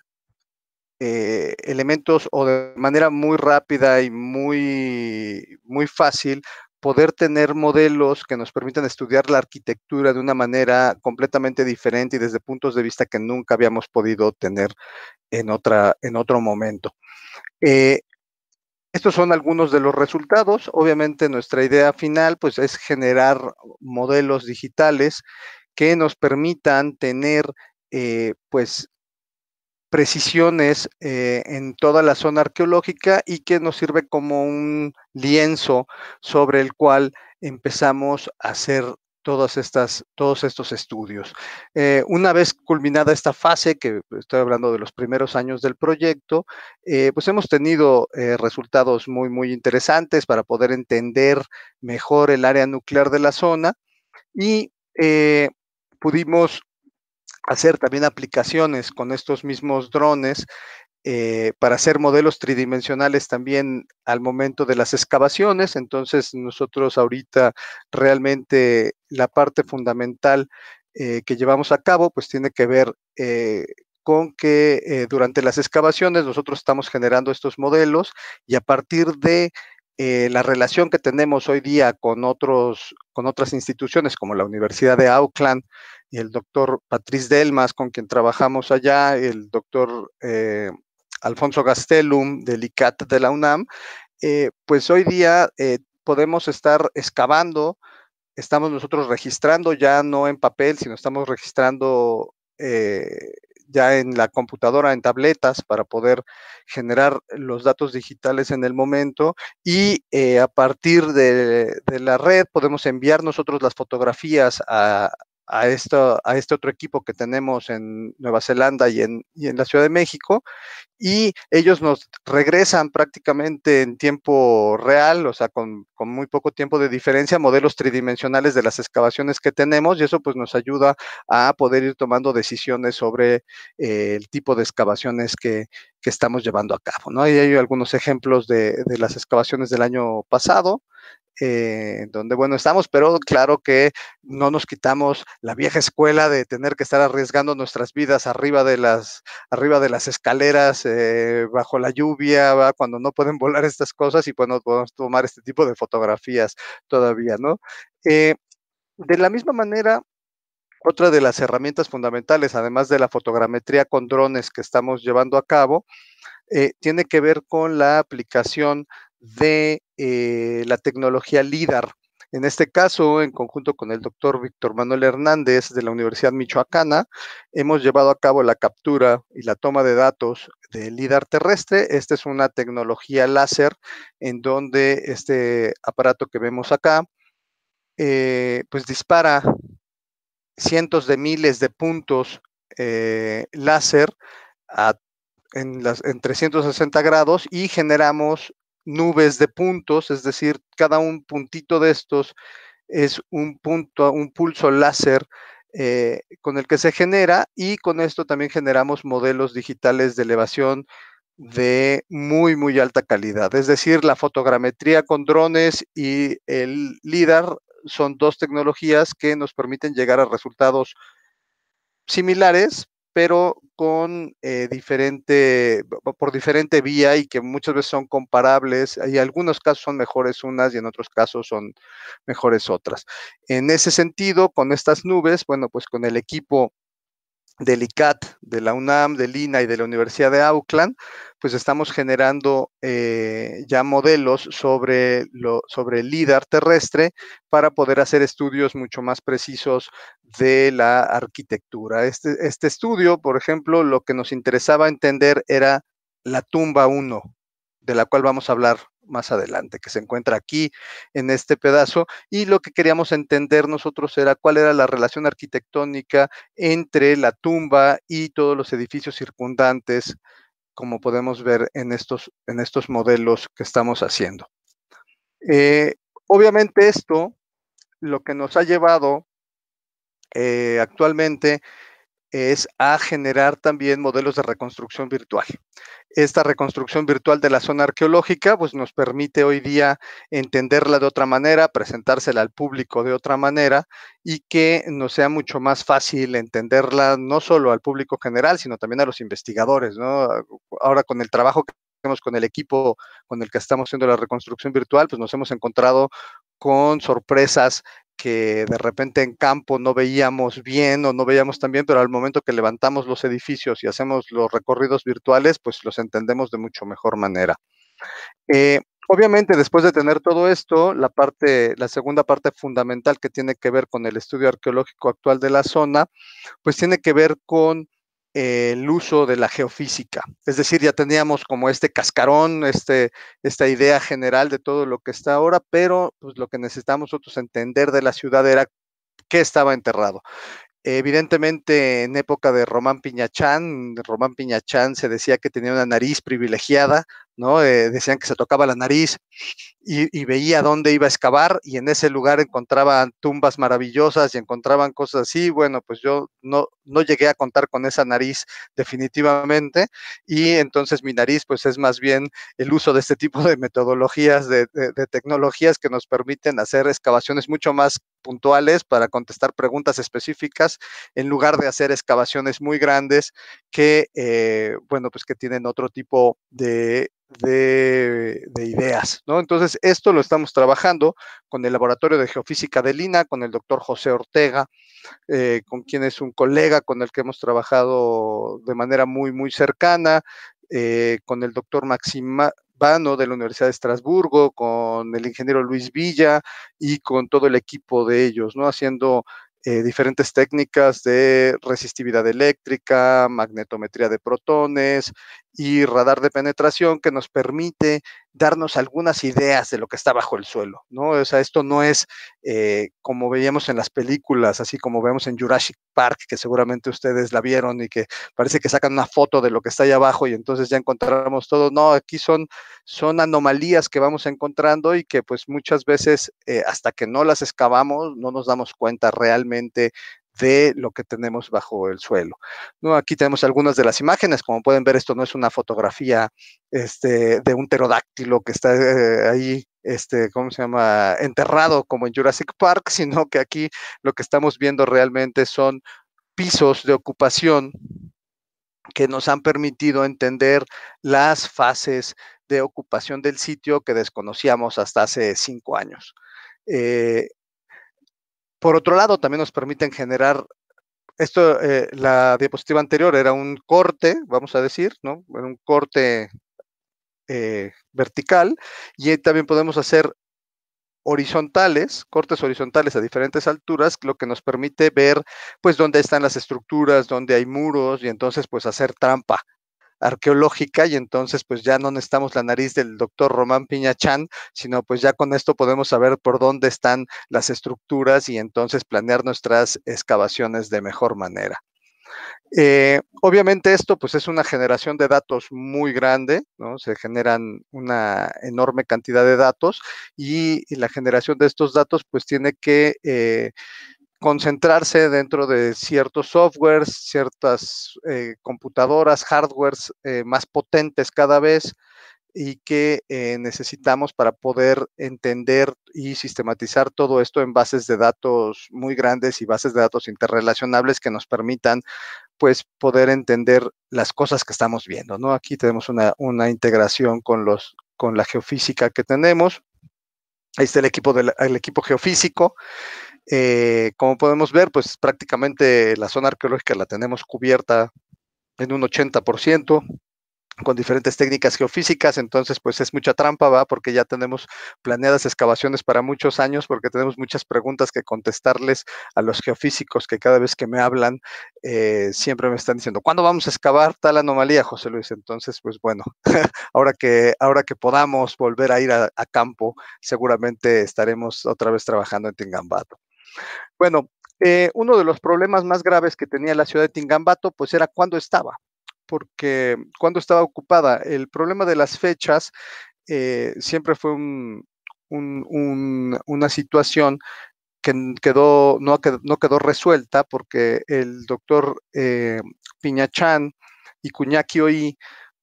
elementos o de manera muy rápida y muy, muy fácil poder tener modelos que nos permitan estudiar la arquitectura de una manera completamente diferente y desde puntos de vista que nunca habíamos podido tener en, otra, en otro momento. Eh, estos son algunos de los resultados. Obviamente nuestra idea final pues, es generar modelos digitales que nos permitan tener eh, pues precisiones eh, en toda la zona arqueológica y que nos sirve como un lienzo sobre el cual empezamos a hacer todas estas, todos estos estudios. Eh, una vez culminada esta fase, que estoy hablando de los primeros años del proyecto, eh, pues hemos tenido resultados muy, muy interesantes para poder entender mejor el área nuclear de la zona y pudimos hacer también aplicaciones con estos mismos drones eh, para hacer modelos tridimensionales también al momento de las excavaciones. Entonces nosotros ahorita realmente la parte fundamental eh, que llevamos a cabo pues tiene que ver eh, con que durante las excavaciones nosotros estamos generando estos modelos y a partir de eh, la relación que tenemos hoy día con, otros, con otras instituciones como la Universidad de Auckland, y el doctor Patriz Delmas, con quien trabajamos allá, el doctor eh, Alfonso Gastelum del ICAT de la UNAM, eh, pues hoy día podemos estar excavando, estamos nosotros registrando ya no en papel, sino estamos registrando ya en la computadora, en tabletas, para poder generar los datos digitales en el momento. Y eh, a partir de, la red podemos enviar nosotros las fotografías a, a, este otro equipo que tenemos en Nueva Zelanda y en, la Ciudad de México, y ellos nos regresan prácticamente en tiempo real, o sea, con, muy poco tiempo de diferencia, modelos tridimensionales de las excavaciones que tenemos, y eso pues nos ayuda a poder ir tomando decisiones sobre eh, el tipo de excavaciones que, estamos llevando a cabo, ¿no? hay algunos ejemplos de las excavaciones del año pasado, eh, donde, bueno, estamos, pero claro que no nos quitamos la vieja escuela de tener que estar arriesgando nuestras vidas arriba de las, arriba de las escaleras, eh, bajo la lluvia, cuando no pueden volar estas cosas y cuando podemos tomar este tipo de fotografías todavía, ¿no? Eh, de la misma manera, otra de las herramientas fundamentales, además de la fotogrametría con drones que estamos llevando a cabo, tiene que ver con la aplicación de eh, la tecnología LIDAR. En este caso, en conjunto con el doctor Víctor Manuel Hernández de la Universidad Michoacana, hemos llevado a cabo la captura y la toma de datos del LIDAR terrestre. Esta es una tecnología láser en donde este aparato que vemos acá, eh, pues dispara cientos de miles de puntos eh, láser en, las, en 360 grados y generamos nubes de puntos, es decir, cada un puntito de estos es un punto, un pulso láser eh, con el que se genera y con esto también generamos modelos digitales de elevación de muy, muy alta calidad. Es decir, la fotogrametría con drones y el LIDAR son dos tecnologías que nos permiten llegar a resultados similares, pero con eh, diferente, por diferente vía y que muchas veces son comparables y algunos casos son mejores unas y en otros casos son mejores otras. En ese sentido, con estas nubes, bueno, pues con el equipo del ICAT, de la UNAM, del INA y de la Universidad de Auckland, pues estamos generando eh, ya modelos sobre, sobre el LIDAR terrestre para poder hacer estudios mucho más precisos de la arquitectura. Este, este estudio, por ejemplo, lo que nos interesaba entender era la tumba 1, de la cual vamos a hablar más adelante, que se encuentra aquí en este pedazo. Y lo que queríamos entender nosotros era cuál era la relación arquitectónica entre la tumba y todos los edificios circundantes, como podemos ver en estos, en estos modelos que estamos haciendo. Eh, obviamente esto lo que nos ha llevado eh, actualmente es a generar también modelos de reconstrucción virtual esta reconstrucción virtual de la zona arqueológica, pues nos permite hoy día entenderla de otra manera, presentársela al público de otra manera y que nos sea mucho más fácil entenderla no solo al público general, sino también a los investigadores, Ahora con el trabajo que hacemos con el equipo con el que estamos haciendo la reconstrucción virtual, pues nos hemos encontrado con sorpresas que de repente en campo no veíamos bien o no veíamos tan bien, pero al momento que levantamos los edificios y hacemos los recorridos virtuales, pues los entendemos de mucho mejor manera. Eh, obviamente, después de tener todo esto, la, parte, la segunda parte fundamental que tiene que ver con el estudio arqueológico actual de la zona, pues tiene que ver con eh, el uso de la geofísica. Es decir, ya teníamos como este cascarón, este, esta idea general de todo lo que está ahora, pero pues, lo que necesitamos nosotros entender de la ciudad era qué estaba enterrado. Evidentemente, en época de Román Piñachán, Román Piñachán se decía que tenía una nariz privilegiada, ¿no? Eh, decían que se tocaba la nariz y, veía dónde iba a excavar y en ese lugar encontraban tumbas maravillosas y encontraban cosas así. Bueno, pues yo no, llegué a contar con esa nariz definitivamente y entonces mi nariz pues es más bien el uso de este tipo de metodologías, de tecnologías que nos permiten hacer excavaciones mucho más puntuales para contestar preguntas específicas en lugar de hacer excavaciones muy grandes que, eh, bueno, pues que tienen otro tipo de, ideas, ¿no? Entonces, esto lo estamos trabajando con el Laboratorio de Geofísica de Lina, con el doctor José Ortega, eh, con quien es un colega con el que hemos trabajado de manera muy, muy cercana, eh, con el doctor Maxima, Vano de la Universidad de Estrasburgo, con el ingeniero Luis Villa y con todo el equipo de ellos, ¿no? Haciendo eh, diferentes técnicas de resistividad eléctrica, magnetometría de protones y radar de penetración que nos permite darnos algunas ideas de lo que está bajo el suelo, ¿no? sea, esto no es eh, como veíamos en las películas, así como vemos en Jurassic Park, que seguramente ustedes la vieron y que parece que sacan una foto de lo que está ahí abajo y entonces ya encontramos todo. No, aquí son, son anomalías que vamos encontrando y que pues muchas veces eh, hasta que no las excavamos no nos damos cuenta realmente de lo que tenemos bajo el suelo. ¿No? Aquí tenemos algunas de las imágenes, como pueden ver, esto no es una fotografía este, de un pterodáctilo que está eh, ahí este, ¿cómo se llama? Enterrado como en Jurassic Park, sino que aquí lo que estamos viendo realmente son pisos de ocupación que nos han permitido entender las fases de ocupación del sitio que desconocíamos hasta hace cinco años. Eh, por otro lado, también nos permiten generar, esto, eh, la diapositiva anterior era un corte, vamos a decir, ¿no? un corte eh, vertical y también podemos hacer horizontales, cortes horizontales a diferentes alturas, lo que nos permite ver pues dónde están las estructuras, dónde hay muros y entonces pues hacer trampa arqueológica y entonces pues ya no necesitamos la nariz del doctor Román Piñachán, sino pues ya con esto podemos saber por dónde están las estructuras y entonces planear nuestras excavaciones de mejor manera. Eh, obviamente esto pues es una generación de datos muy grande, ¿no? Se generan una enorme cantidad de datos y, la generación de estos datos pues tiene que eh, concentrarse dentro de ciertos softwares, ciertas eh, computadoras, hardwares eh, más potentes cada vez y que eh, necesitamos para poder entender y sistematizar todo esto en bases de datos muy grandes y bases de datos interrelacionables que nos permitan pues poder entender las cosas que estamos viendo, ¿no? Aquí tenemos una, integración con, los, con la geofísica que tenemos. Ahí está el equipo, del, el equipo geofísico eh, como podemos ver, pues prácticamente la zona arqueológica la tenemos cubierta en un 80% con diferentes técnicas geofísicas, entonces pues es mucha trampa, va, porque ya tenemos planeadas excavaciones para muchos años, porque tenemos muchas preguntas que contestarles a los geofísicos que cada vez que me hablan eh, siempre me están diciendo, ¿cuándo vamos a excavar tal anomalía, José Luis? Entonces pues bueno, ahora que ahora que podamos volver a ir a, a campo, seguramente estaremos otra vez trabajando en Tingambato. Bueno, eh, uno de los problemas más graves que tenía la ciudad de Tingambato, pues era cuándo estaba, porque cuándo estaba ocupada. El problema de las fechas eh, siempre fue una situación que quedó, no, quedó, resuelta porque el doctor eh, Piñachán y Cuñaki y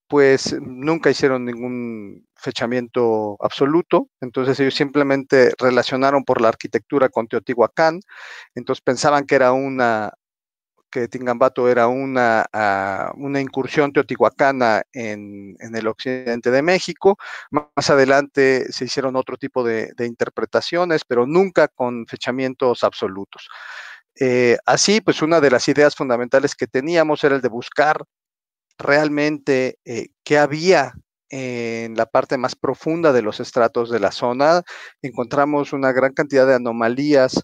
pues nunca hicieron ningún fechamiento absoluto. Entonces ellos simplemente relacionaron por la arquitectura con Teotihuacán. Entonces pensaban que era una que Tingambato era una, ah, una incursión teotihuacana en, el occidente de México. Más adelante se hicieron otro tipo de, interpretaciones, pero nunca con fechamientos absolutos. Eh, así, pues una de las ideas fundamentales que teníamos era el de buscar realmente eh, qué había en la parte más profunda de los estratos de la zona. Encontramos una gran cantidad de anomalías,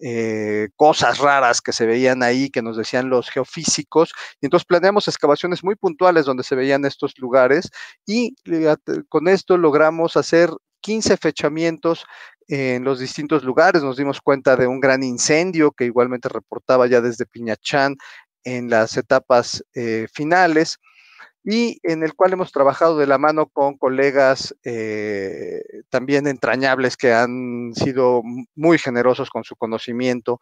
eh, cosas raras que se veían ahí, que nos decían los geofísicos. Y entonces planeamos excavaciones muy puntuales donde se veían estos lugares y eh, con esto logramos hacer 15 fechamientos en los distintos lugares. Nos dimos cuenta de un gran incendio que igualmente reportaba ya desde Piñachán en las etapas eh, finales y en el cual hemos trabajado de la mano con colegas eh, también entrañables que han sido muy generosos con su conocimiento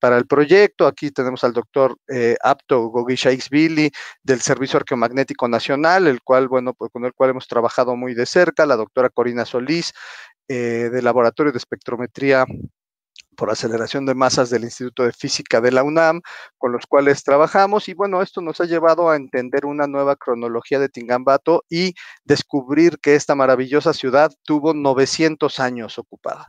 para el proyecto. Aquí tenemos al doctor eh, Apto Gogisha del Servicio Arqueomagnético Nacional, el cual, bueno, pues, con el cual hemos trabajado muy de cerca, la doctora Corina Solís eh, del Laboratorio de Espectrometría por aceleración de masas del Instituto de Física de la UNAM, con los cuales trabajamos. Y bueno, esto nos ha llevado a entender una nueva cronología de Tingambato y descubrir que esta maravillosa ciudad tuvo 900 años ocupada.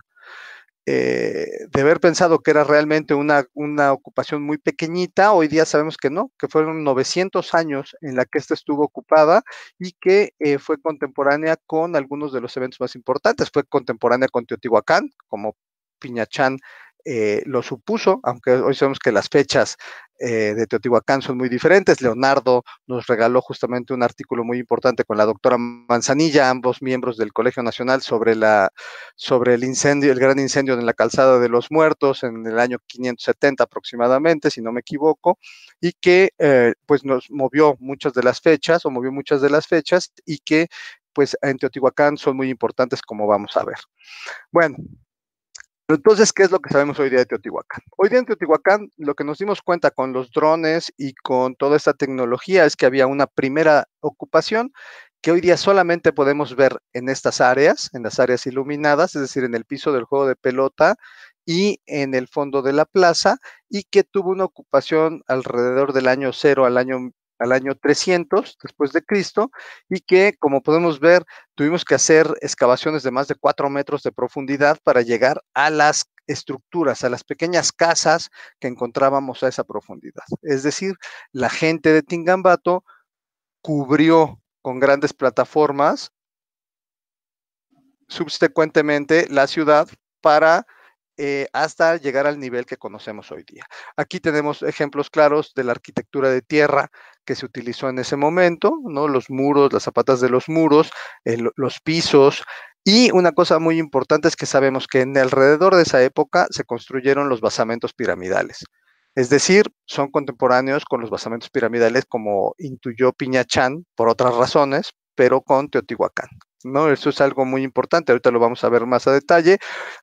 Eh, de haber pensado que era realmente una, una ocupación muy pequeñita, hoy día sabemos que no, que fueron 900 años en la que esta estuvo ocupada y que eh, fue contemporánea con algunos de los eventos más importantes. Fue contemporánea con Teotihuacán, como Piñachán eh, lo supuso, aunque hoy sabemos que las fechas eh, de Teotihuacán son muy diferentes. Leonardo nos regaló justamente un artículo muy importante con la doctora Manzanilla, ambos miembros del Colegio Nacional, sobre, la, sobre el incendio, el gran incendio en la calzada de los muertos en el año 570 aproximadamente, si no me equivoco, y que eh, pues nos movió muchas de las fechas o movió muchas de las fechas y que pues en Teotihuacán son muy importantes como vamos a ver. Bueno, entonces, ¿qué es lo que sabemos hoy día de Teotihuacán? Hoy día en Teotihuacán, lo que nos dimos cuenta con los drones y con toda esta tecnología es que había una primera ocupación que hoy día solamente podemos ver en estas áreas, en las áreas iluminadas, es decir, en el piso del juego de pelota y en el fondo de la plaza, y que tuvo una ocupación alrededor del año cero al año al año 300 después de Cristo y que, como podemos ver, tuvimos que hacer excavaciones de más de 4 metros de profundidad para llegar a las estructuras, a las pequeñas casas que encontrábamos a esa profundidad. Es decir, la gente de Tingambato cubrió con grandes plataformas subsecuentemente la ciudad para eh, hasta llegar al nivel que conocemos hoy día. Aquí tenemos ejemplos claros de la arquitectura de tierra que se utilizó en ese momento, ¿no? Los muros, las zapatas de los muros, eh, los pisos. Y una cosa muy importante es que sabemos que en alrededor de esa época se construyeron los basamentos piramidales. Es decir, son contemporáneos con los basamentos piramidales como intuyó Piñachán por otras razones, pero con Teotihuacán. ¿no? Eso es algo muy importante, ahorita lo vamos a ver más a detalle.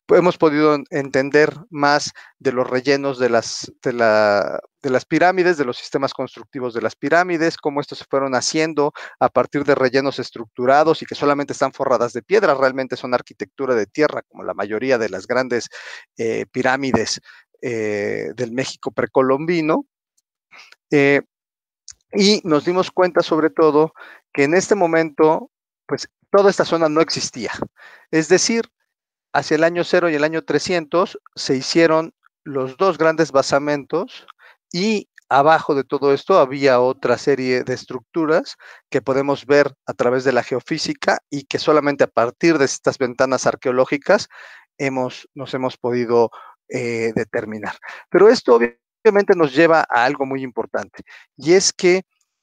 Pues, hemos podido entender más de los rellenos de las, de, las pirámides, de los sistemas constructivos de las pirámides, cómo estos se fueron haciendo a partir de rellenos estructurados y que solamente están forradas de piedra, realmente son arquitectura de tierra, como la mayoría de las grandes eh, pirámides eh, del México precolombino. Eh, y nos dimos cuenta sobre todo que en este momento, pues toda esta zona no existía. Es decir, hacia el año 0 y el año 300 se hicieron los dos grandes basamentos y abajo de todo esto había otra serie de estructuras que podemos ver a través de la geofísica y que solamente a partir de estas ventanas arqueológicas hemos, nos hemos podido eh, determinar. Pero esto obviamente nos lleva a algo muy importante, y es que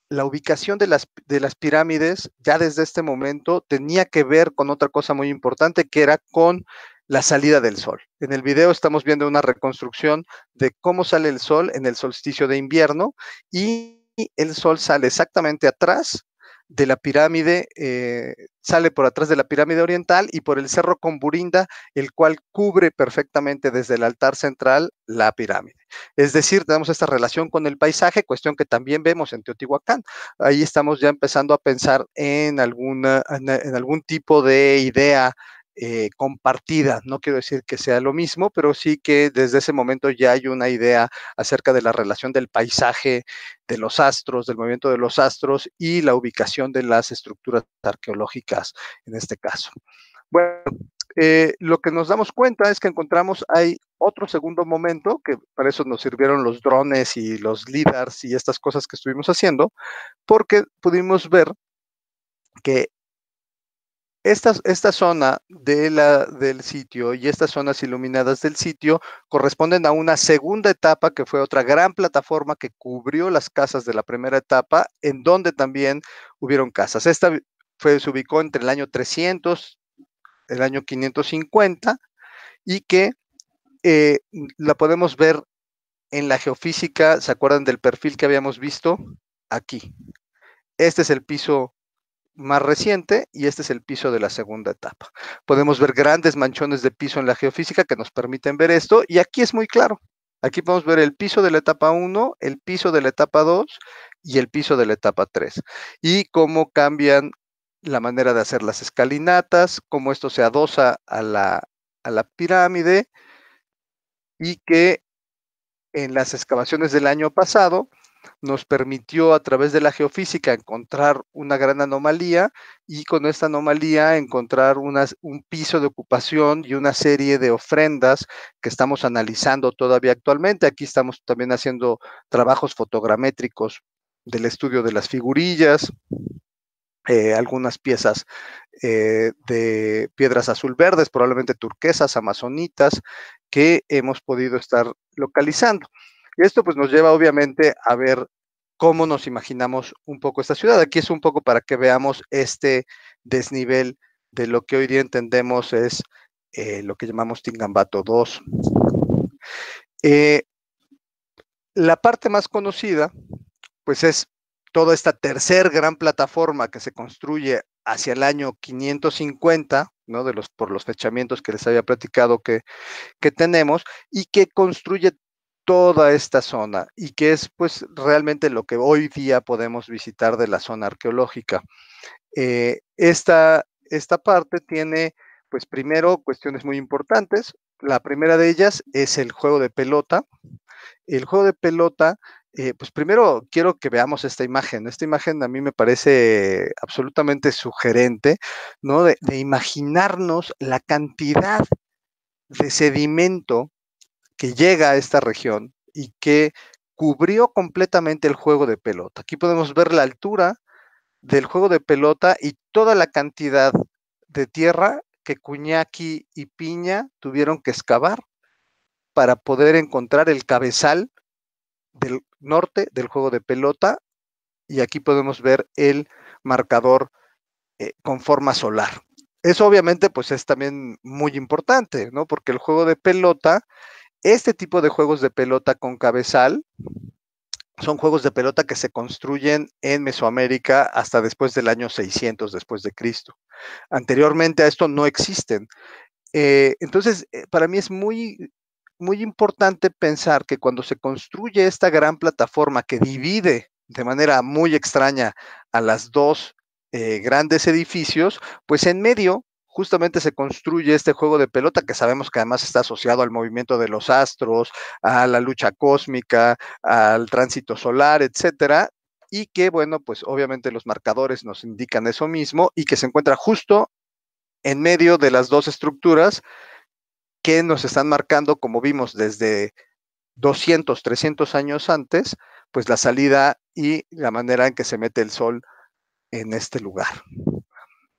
la ubicación de las, de las pirámides ya desde este momento tenía que ver con otra cosa muy importante, que era con la salida del sol. En el video estamos viendo una reconstrucción de cómo sale el sol en el solsticio de invierno y el sol sale exactamente atrás de la pirámide, eh, sale por atrás de la pirámide oriental y por el cerro con burinda, el cual cubre perfectamente desde el altar central la pirámide. Es decir, tenemos esta relación con el paisaje, cuestión que también vemos en Teotihuacán. Ahí estamos ya empezando a pensar en, alguna, en algún tipo de idea eh, compartida. No quiero decir que sea lo mismo, pero sí que desde ese momento ya hay una idea acerca de la relación del paisaje, de los astros, del movimiento de los astros y la ubicación de las estructuras arqueológicas en este caso. Bueno, eh, lo que nos damos cuenta es que encontramos hay otro segundo momento, que para eso nos sirvieron los drones y los líderes y estas cosas que estuvimos haciendo, porque pudimos ver que esta, zona de la, del sitio y estas zonas iluminadas del sitio corresponden a una segunda etapa que fue otra gran plataforma que cubrió las casas de la primera etapa, en donde también hubieron casas. Esta fue, se ubicó entre el año 300, el año 550, y que eh, la podemos ver en la geofísica, ¿se acuerdan del perfil que habíamos visto? Aquí. Este es el piso más reciente y este es el piso de la segunda etapa. Podemos ver grandes manchones de piso en la geofísica que nos permiten ver esto y aquí es muy claro. Aquí podemos ver el piso de la etapa 1, el piso de la etapa 2 y el piso de la etapa 3 y cómo cambian la manera de hacer las escalinatas, cómo esto se adosa a la, a la pirámide y que en las excavaciones del año pasado nos permitió a través de la geofísica encontrar una gran anomalía y con esta anomalía encontrar un piso de ocupación y una serie de ofrendas que estamos analizando todavía actualmente. Aquí estamos también haciendo trabajos fotogramétricos del estudio de las figurillas, eh, algunas piezas eh, de piedras azul verdes, probablemente turquesas, amazonitas, que hemos podido estar localizando. Y esto pues nos lleva obviamente a ver cómo nos imaginamos un poco esta ciudad. Aquí es un poco para que veamos este desnivel de lo que hoy día entendemos es eh, lo que llamamos Tingambato 2. Eh, la parte más conocida, pues es toda esta tercer gran plataforma que se construye hacia el año 550, ¿no? De los, por los fechamientos que les había platicado que, que tenemos, y que construye toda esta zona y que es pues realmente lo que hoy día podemos visitar de la zona arqueológica. Eh, esta, esta parte tiene pues primero cuestiones muy importantes. La primera de ellas es el juego de pelota. El juego de pelota, eh, pues primero quiero que veamos esta imagen. Esta imagen a mí me parece absolutamente sugerente, ¿no? de, de imaginarnos la cantidad de sedimento que llega a esta región y que cubrió completamente el juego de pelota. Aquí podemos ver la altura del juego de pelota y toda la cantidad de tierra que Cuñaki y Piña tuvieron que excavar para poder encontrar el cabezal del norte del juego de pelota. Y aquí podemos ver el marcador eh, con forma solar. Eso obviamente pues es también muy importante, ¿no? Porque el juego de pelota este tipo de juegos de pelota con cabezal son juegos de pelota que se construyen en Mesoamérica hasta después del año 600 después de Cristo. Anteriormente a esto no existen. Eh, entonces, eh, para mí es muy, muy importante pensar que cuando se construye esta gran plataforma que divide de manera muy extraña a las dos eh, grandes edificios, pues en medio justamente se construye este juego de pelota que sabemos que además está asociado al movimiento de los astros, a la lucha cósmica, al tránsito solar, etcétera, y que, bueno, pues obviamente los marcadores nos indican eso mismo y que se encuentra justo en medio de las dos estructuras que nos están marcando, como vimos desde 200, 300 años antes, pues la salida y la manera en que se mete el sol en este lugar.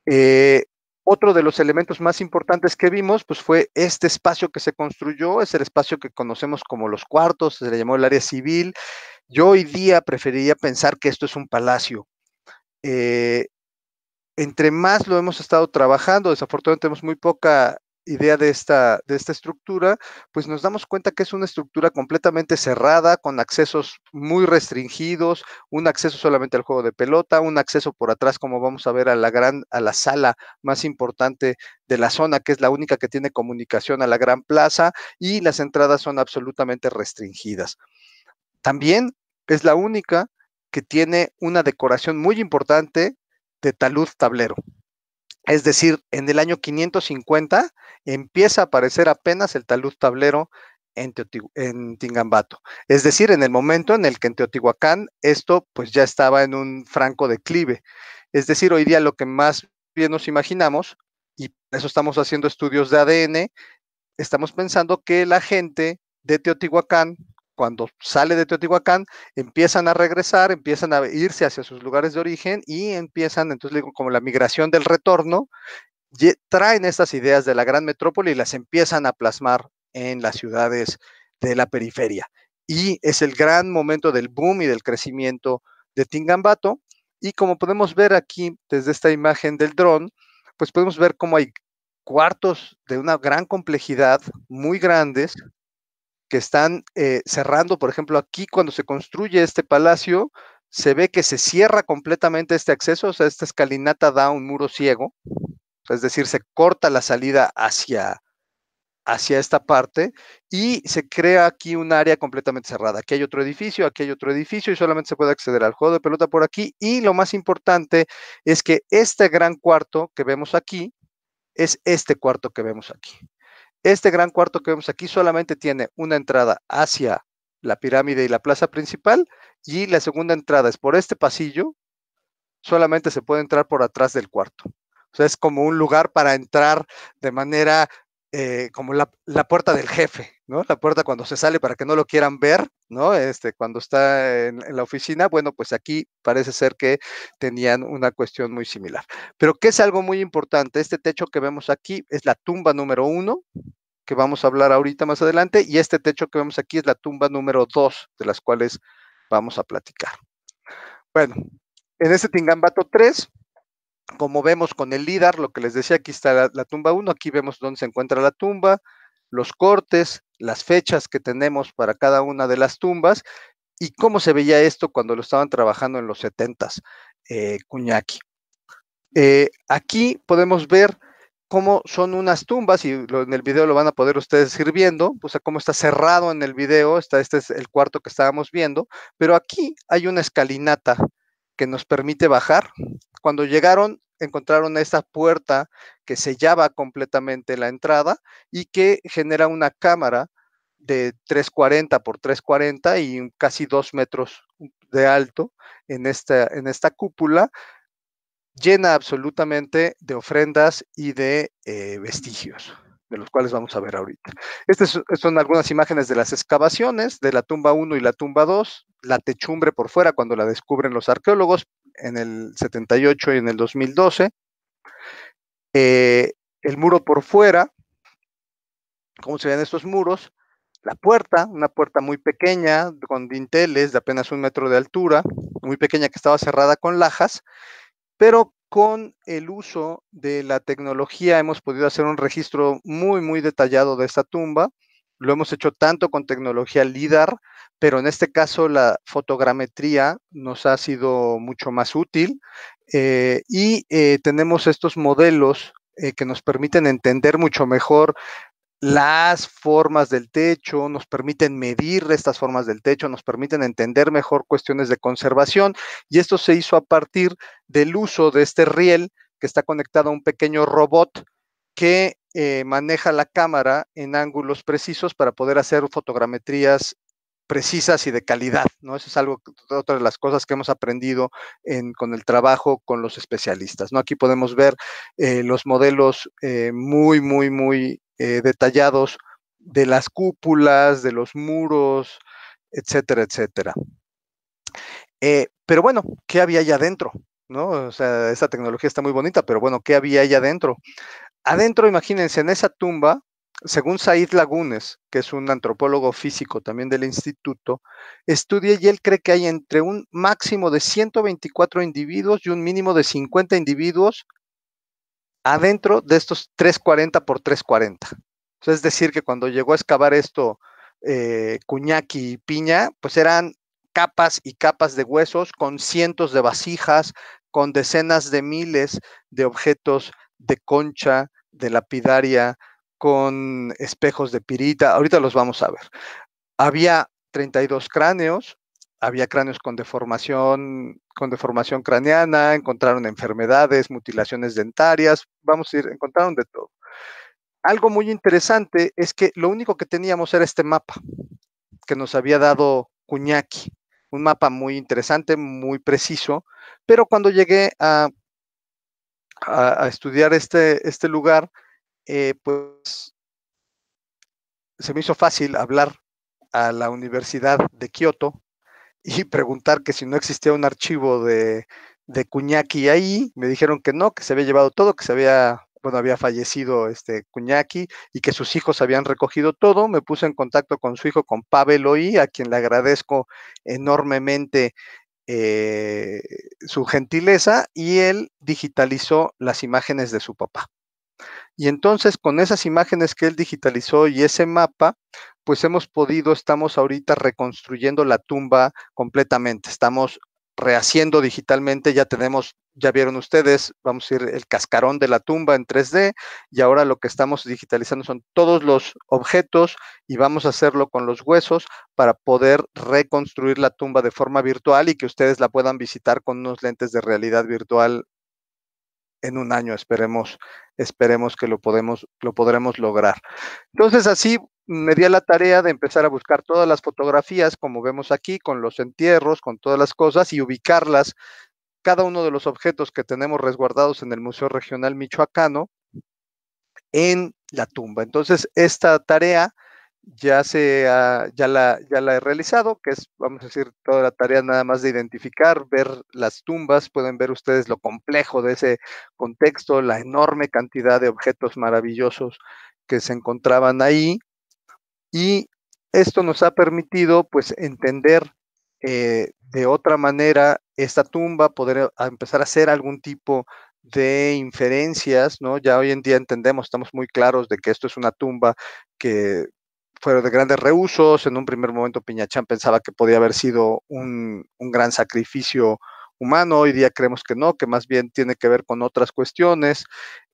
Eh, otro de los elementos más importantes que vimos, pues fue este espacio que se construyó, es el espacio que conocemos como los cuartos, se le llamó el área civil. Yo hoy día preferiría pensar que esto es un palacio. Eh, entre más lo hemos estado trabajando, desafortunadamente tenemos muy poca idea de esta, de esta estructura, pues nos damos cuenta que es una estructura completamente cerrada, con accesos muy restringidos, un acceso solamente al juego de pelota, un acceso por atrás, como vamos a ver, a la gran, a la sala más importante de la zona, que es la única que tiene comunicación a la gran plaza, y las entradas son absolutamente restringidas. También es la única que tiene una decoración muy importante de talud tablero. Es decir, en el año 550 empieza a aparecer apenas el talud tablero en, Tingambato. Es decir, en el momento en el que en Teotihuacán esto pues ya estaba en un franco declive. Es decir, hoy día lo que más bien nos imaginamos, y eso estamos haciendo estudios de ADN, estamos pensando que la gente de Teotihuacán cuando sale de Teotihuacán, empiezan a regresar, empiezan a irse hacia sus lugares de origen y empiezan, entonces como la migración del retorno, traen estas ideas de la gran metrópoli y las empiezan a plasmar en las ciudades de la periferia. Y es el gran momento del boom y del crecimiento de Tingambato. Y como podemos ver aquí desde esta imagen del dron, pues podemos ver cómo hay cuartos de una gran complejidad, muy grandes, que están eh, cerrando, por ejemplo, aquí cuando se construye este palacio, se ve que se cierra completamente este acceso, o sea, esta escalinata da un muro ciego, es decir, se corta la salida hacia, hacia esta parte y se crea aquí un área completamente cerrada. Aquí hay otro edificio, aquí hay otro edificio y solamente se puede acceder al juego de pelota por aquí. Y lo más importante es que este gran cuarto que vemos aquí es este cuarto que vemos aquí. Este gran cuarto que vemos aquí solamente tiene una entrada hacia la pirámide y la plaza principal y la segunda entrada es por este pasillo. Solamente se puede entrar por atrás del cuarto. O sea, es como un lugar para entrar de manera eh, como la, puerta del jefe, ¿no? La puerta cuando se sale para que no lo quieran ver, ¿no? Este, cuando está en, la oficina, bueno, pues aquí parece ser que tenían una cuestión muy similar. Pero que es algo muy importante, este techo que vemos aquí es la tumba número uno, que vamos a hablar ahorita más adelante, y este techo que vemos aquí es la tumba número dos, de las cuales vamos a platicar. Bueno, en este Tingambato 3 como vemos con el líder, lo que les decía, aquí está la, tumba 1, aquí vemos dónde se encuentra la tumba, los cortes, las fechas que tenemos para cada una de las tumbas y cómo se veía esto cuando lo estaban trabajando en los 70s, eh, eh, aquí podemos ver cómo son unas tumbas, y en el video lo van a poder ustedes ir viendo, o sea, cómo está cerrado en el video, este es el cuarto que estábamos viendo, pero aquí hay una escalinata que nos permite bajar. Cuando llegaron, encontraron esta puerta que sellaba completamente la entrada y que genera una cámara de 340 por 340 y casi dos metros de alto en esta, en esta cúpula, llena absolutamente de ofrendas y de eh, vestigios de los cuales vamos a ver ahorita. Estas son algunas imágenes de las excavaciones de la tumba 1 y la tumba 2, la techumbre por fuera cuando la descubren los arqueólogos en el 78 y en el 2012. Eh, el muro por fuera, ¿cómo se ven estos muros? La puerta, una puerta muy pequeña con dinteles de apenas un metro de altura, muy pequeña que estaba cerrada con lajas, pero con el uso de la tecnología hemos podido hacer un registro muy, muy detallado de esta tumba lo hemos hecho tanto con tecnología LIDAR, pero en este caso la fotogrametría nos ha sido mucho más útil eh, y eh, tenemos estos modelos eh, que nos permiten entender mucho mejor las formas del techo, nos permiten medir estas formas del techo, nos permiten entender mejor cuestiones de conservación y esto se hizo a partir del uso de este riel que está conectado a un pequeño robot que eh, maneja la cámara en ángulos precisos para poder hacer fotogrametrías precisas y de calidad, ¿no? es algo, otra de las cosas que hemos aprendido con el trabajo con los especialistas, ¿no? Aquí podemos ver eh, los modelos eh, muy, muy, muy detallados de las cúpulas, de los muros, etcétera, etcétera. pero bueno, ¿qué había allá adentro? ¿No? O sea, esta tecnología está muy bonita, pero bueno, ¿qué había allá adentro? adentro, imagínense, en esa tumba, según Said Lagunes, que es un antropólogo físico también del instituto, estudia y él cree que hay entre un máximo de 124 individuos y un mínimo de 50 individuos adentro de estos 340 por 340. es decir, que cuando llegó a excavar esto eh, Cuñaki y Piña, pues eran capas y capas de huesos con cientos de vasijas, con decenas de miles de objetos de concha, de lapidaria, con espejos de pirita. Ahorita los vamos a ver. Había 32 cráneos, había cráneos con deformación, con deformación craneana, encontraron enfermedades, mutilaciones dentarias, vamos a ir, encontraron de todo. Algo muy interesante es que lo único que teníamos era este mapa que nos había dado Cuñaki, un mapa muy interesante, muy preciso, pero cuando llegué a a, estudiar este, este lugar, eh, pues se me hizo fácil hablar a la Universidad de Kioto y preguntar que si no existía un archivo de, de ahí, me dijeron que no, que se había llevado todo, que se había, bueno, había fallecido este Kuñaki y que sus hijos habían recogido todo. Me puse en contacto con su hijo, con Pavel Oí, a quien le agradezco enormemente eh, su gentileza y él digitalizó las imágenes de su papá. Y entonces con esas imágenes que él digitalizó y ese mapa, pues hemos podido, estamos ahorita reconstruyendo la tumba completamente. Estamos rehaciendo digitalmente, ya tenemos, ya vieron ustedes, vamos a ir el cascarón de la tumba en 3D y ahora lo que estamos digitalizando son todos los objetos y vamos a hacerlo con los huesos para poder reconstruir la tumba de forma virtual y que ustedes la puedan visitar con unos lentes de realidad virtual en un año, esperemos, esperemos que lo podemos, lo podremos lograr. Entonces, así me di la tarea de empezar a buscar todas las fotografías, como vemos aquí, con los entierros, con todas las cosas, y ubicarlas, cada uno de los objetos que tenemos resguardados en el Museo Regional Michoacano, en la tumba. Entonces, esta tarea ya, se, ya la he realizado, que es, vamos a decir, toda la tarea nada más de identificar, ver las tumbas, pueden ver ustedes lo complejo de ese contexto, la enorme cantidad de objetos maravillosos que se encontraban ahí. Y esto nos ha permitido pues entender eh, de otra manera esta tumba, poder empezar a hacer algún tipo de inferencias, ¿no? Ya hoy en día entendemos, estamos muy claros de que esto es una tumba que fueron de grandes rehusos, En un primer momento Piñachán pensaba que podía haber sido un, gran sacrificio humano, hoy día creemos que no, que más bien tiene que ver con otras cuestiones,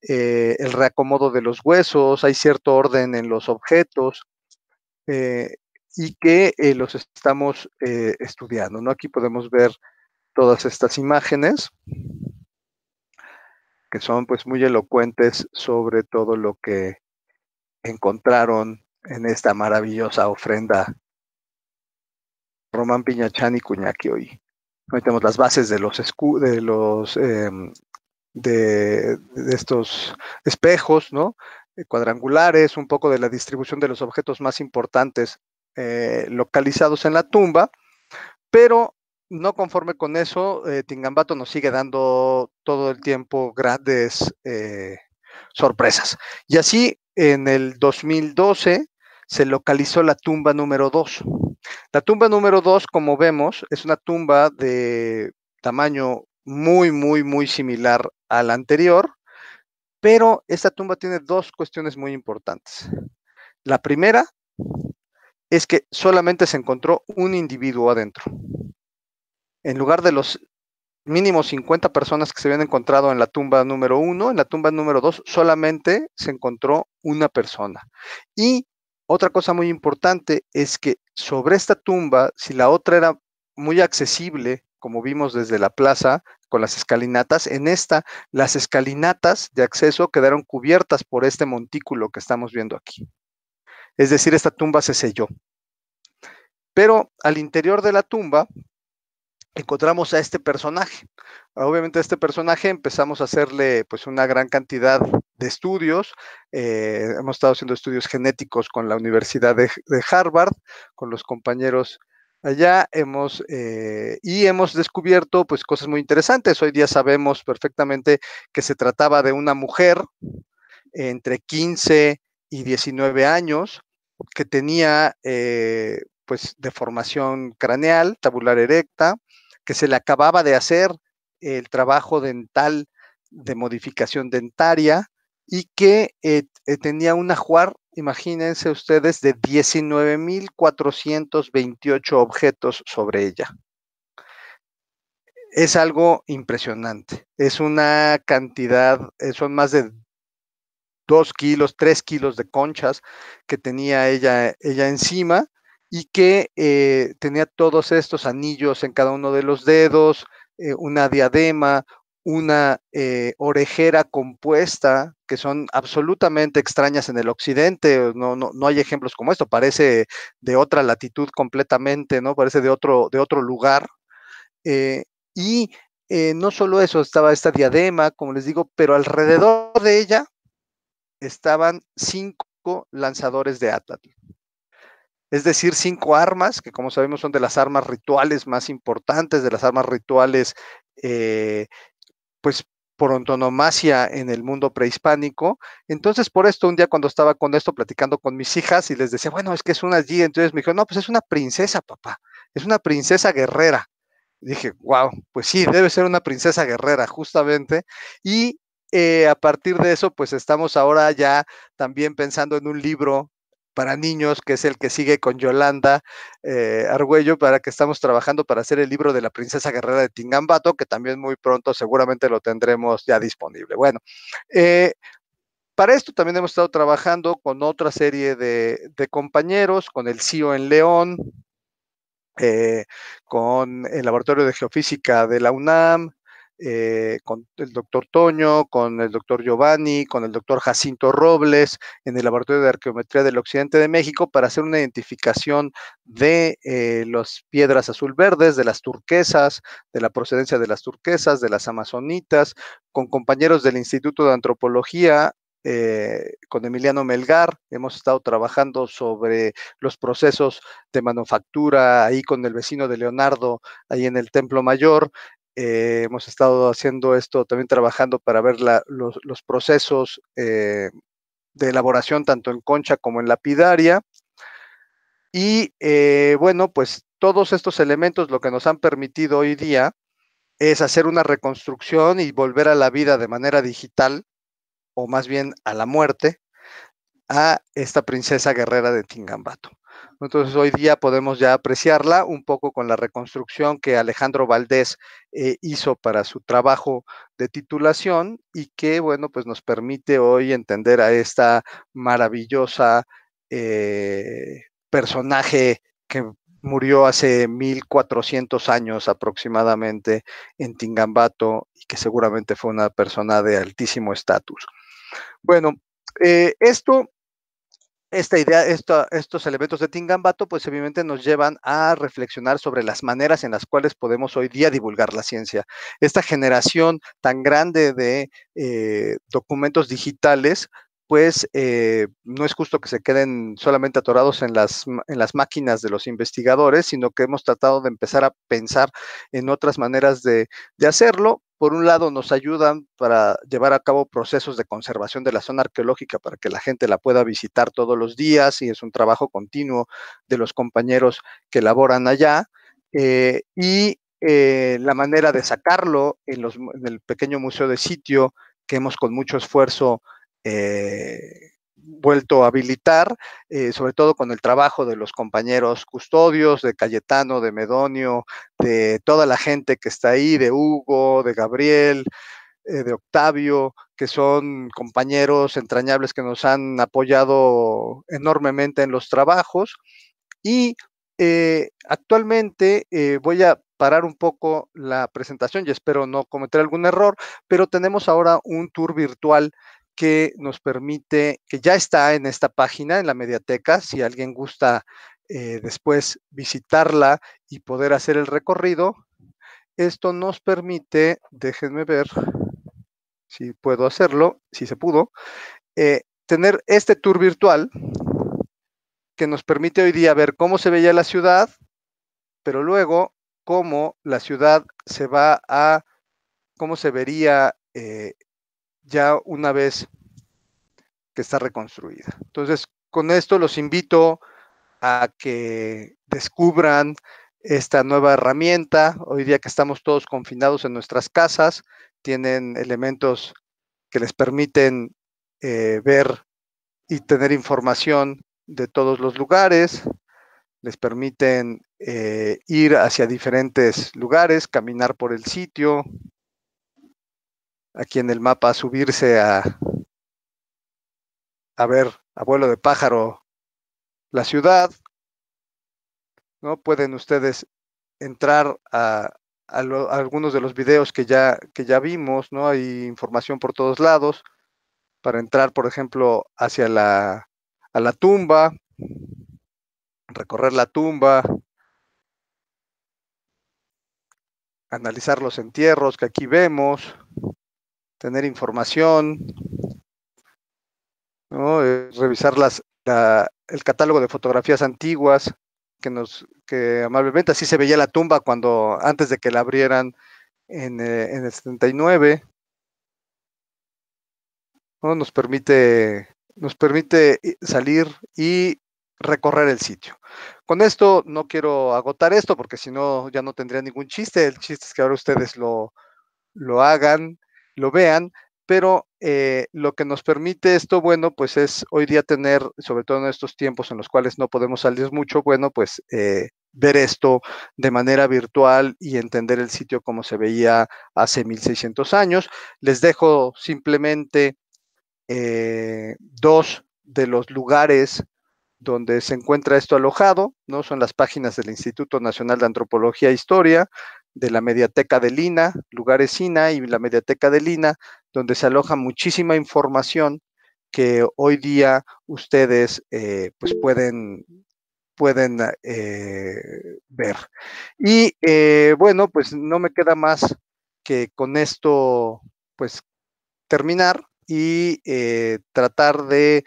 eh, el reacomodo de los huesos, hay cierto orden en los objetos, eh, y que eh, los estamos eh, estudiando. ¿no? Aquí podemos ver todas estas imágenes que son pues muy elocuentes sobre todo lo que encontraron en esta maravillosa ofrenda Román Piñachán y Cuñaki hoy. Hoy tenemos las bases de los de los em, de, estos espejos, ¿no? Eh, cuadrangulares, un poco de la distribución de los objetos más importantes eh, localizados en la tumba, pero no conforme con eso, eh, Tingambato nos sigue dando todo el tiempo grandes sorpresas. Y así, en el 2012 se localizó la tumba número 2. La tumba número 2, como vemos, es una tumba de tamaño muy, muy, muy similar al anterior, pero esta tumba tiene dos cuestiones muy importantes. La primera es que solamente se encontró un individuo adentro. En lugar de los mínimos 50 personas que se habían encontrado en la tumba número uno, en la tumba número dos solamente se encontró una persona. Y otra cosa muy importante es que sobre esta tumba, si la otra era muy accesible como vimos desde la plaza, con las escalinatas. En esta, las escalinatas de acceso quedaron cubiertas por este montículo que estamos viendo aquí. Es decir, esta tumba se selló. Pero al interior de la tumba encontramos a este personaje. Obviamente a este personaje empezamos a hacerle pues una gran cantidad de estudios. Eh, hemos estado haciendo estudios genéticos con la Universidad de Harvard, con los compañeros allá hemos eh, y hemos descubierto pues cosas muy interesantes. Hoy día sabemos perfectamente que se trataba de una mujer entre 15 y 19 años que tenía eh, pues deformación craneal, tabular erecta, que se le acababa de hacer el trabajo dental de modificación dentaria y que eh, tenía un ajuar imagínense ustedes, de 19.428 objetos sobre ella. Es algo impresionante. Es una cantidad, eh, son más de 2 kilos, 3 kilos de conchas que tenía ella, ella encima y que eh, tenía todos estos anillos en cada uno de los dedos, eh, una diadema, una eh, orejera compuesta que son absolutamente extrañas en el occidente, no, no, hay ejemplos como esto, parece de otra latitud completamente, ¿no? Parece de otro, de otro lugar. Eh, y eh, no solo eso, estaba esta diadema, como les digo, pero alrededor de ella estaban cinco lanzadores de Atlatl. Es decir, cinco armas, que como sabemos son de las armas rituales más importantes, de las armas rituales pues por antonomasia en el mundo prehispánico. Entonces, por esto, un día cuando estaba con esto platicando con mis hijas y les decía, bueno, es que es una allí, entonces me dijo, no, pues es una princesa, papá, es una princesa guerrera. dije, wow, pues sí, debe ser una princesa guerrera, justamente. Y eh, a partir de eso, pues estamos ahora ya también pensando en un libro para niños, que es el que sigue con Yolanda eh, Argüello, para que estamos trabajando para hacer el libro de la princesa guerrera de Tingambato, que también muy pronto seguramente lo tendremos ya disponible. Bueno, eh, para esto también hemos estado trabajando con otra serie de, compañeros, con el CIO e en León, eh, con el Laboratorio de Geofísica de la UNAM, eh, con el doctor Toño, con el doctor Giovanni, con el doctor Jacinto Robles, en el Laboratorio de Arqueometría del Occidente de México, para hacer una identificación de eh, las piedras azul-verdes, de las turquesas, de la procedencia de las turquesas, de las amazonitas, con compañeros del Instituto de Antropología eh, con Emiliano Melgar, hemos estado trabajando sobre los procesos de manufactura ahí con el vecino de Leonardo, ahí en el Templo Mayor, eh, hemos estado haciendo esto, también trabajando para ver los, procesos eh, de elaboración tanto en concha como en lapidaria. Y eh, bueno, pues todos estos elementos lo que nos han permitido hoy día es hacer una reconstrucción y volver a la vida de manera digital, o más bien a la muerte, a esta princesa guerrera de Tingambato. Entonces hoy día podemos ya apreciarla un poco con la reconstrucción que Alejandro Valdés eh, hizo para su trabajo de titulación y que, bueno, pues nos permite hoy entender a esta maravillosa eh, personaje que murió hace 1400 años aproximadamente en Tingambato y que seguramente fue una persona de altísimo estatus. Bueno, eh, esto esta idea, estos elementos de Tingambato, pues obviamente nos llevan a reflexionar sobre las maneras en las cuales podemos hoy día divulgar la ciencia. Esta generación tan grande de eh, documentos digitales, pues eh, no es justo que se queden solamente atorados en las, en las máquinas de los investigadores, sino que hemos tratado de empezar a pensar en otras maneras de, de hacerlo por un lado nos ayudan para llevar a cabo procesos de conservación de la zona arqueológica para que la gente la pueda visitar todos los días y es un trabajo continuo de los compañeros que laboran allá. Eh, y eh, la manera de sacarlo en, el pequeño museo de sitio que hemos con mucho esfuerzo eh, vuelto a habilitar, eh, sobre todo con el trabajo de los compañeros custodios, de Cayetano, de Medonio, de toda la gente que está ahí, de Hugo, de Gabriel, eh, de Octavio, que son compañeros entrañables que nos han apoyado enormemente en los trabajos. Y eh, actualmente voy a parar un poco la presentación y espero no cometer algún error, pero tenemos ahora un tour virtual que nos permite, que ya está en esta página, en la mediateca, si alguien gusta eh, después visitarla y poder hacer el recorrido. Esto nos permite, déjenme ver si puedo hacerlo, si se pudo, eh, tener este tour virtual que nos permite hoy día ver cómo se veía la ciudad, pero luego cómo la ciudad se va a, cómo se vería eh, ya una vez que está reconstruida. Entonces, con esto los invito a que descubran esta nueva herramienta. Hoy día que estamos todos confinados en nuestras casas, tienen elementos que les permiten eh, ver y tener información de todos los lugares, les permiten eh, ir hacia diferentes lugares, caminar por el sitio, aquí en el mapa subirse a, ver abuelo de pájaro la ciudad, ¿no? Pueden ustedes entrar a, algunos de los videos que ya, que ya vimos, ¿no? Hay información por todos lados para entrar, por ejemplo, hacia a la tumba, recorrer la tumba, analizar los entierros que aquí vemos, tener información, eh, revisar el catálogo de fotografías antiguas que nos que amablemente así se veía la tumba cuando antes de que la abrieran en, eh, el 79 nos permite nos permite salir y recorrer el sitio. Con esto no quiero agotar esto porque si no ya no tendría ningún chiste. El chiste es que ahora ustedes lo, lo hagan lo vean, pero eh, lo que nos permite esto, bueno, pues es hoy día tener, sobre todo en estos tiempos en los cuales no podemos salir mucho, bueno, pues eh, ver esto de manera virtual y entender el sitio como se veía hace 1600 años. Les dejo simplemente eh, dos de los lugares donde se encuentra esto alojado, ¿no? Son las páginas del Instituto Nacional de Antropología e Historia, de la Mediateca de Lina, Lugares INA y la Mediateca de Lina, donde se aloja muchísima información que hoy día ustedes eh, pues pueden, pueden eh, ver. Y eh, bueno, pues no me queda más que con esto pues terminar y tratar de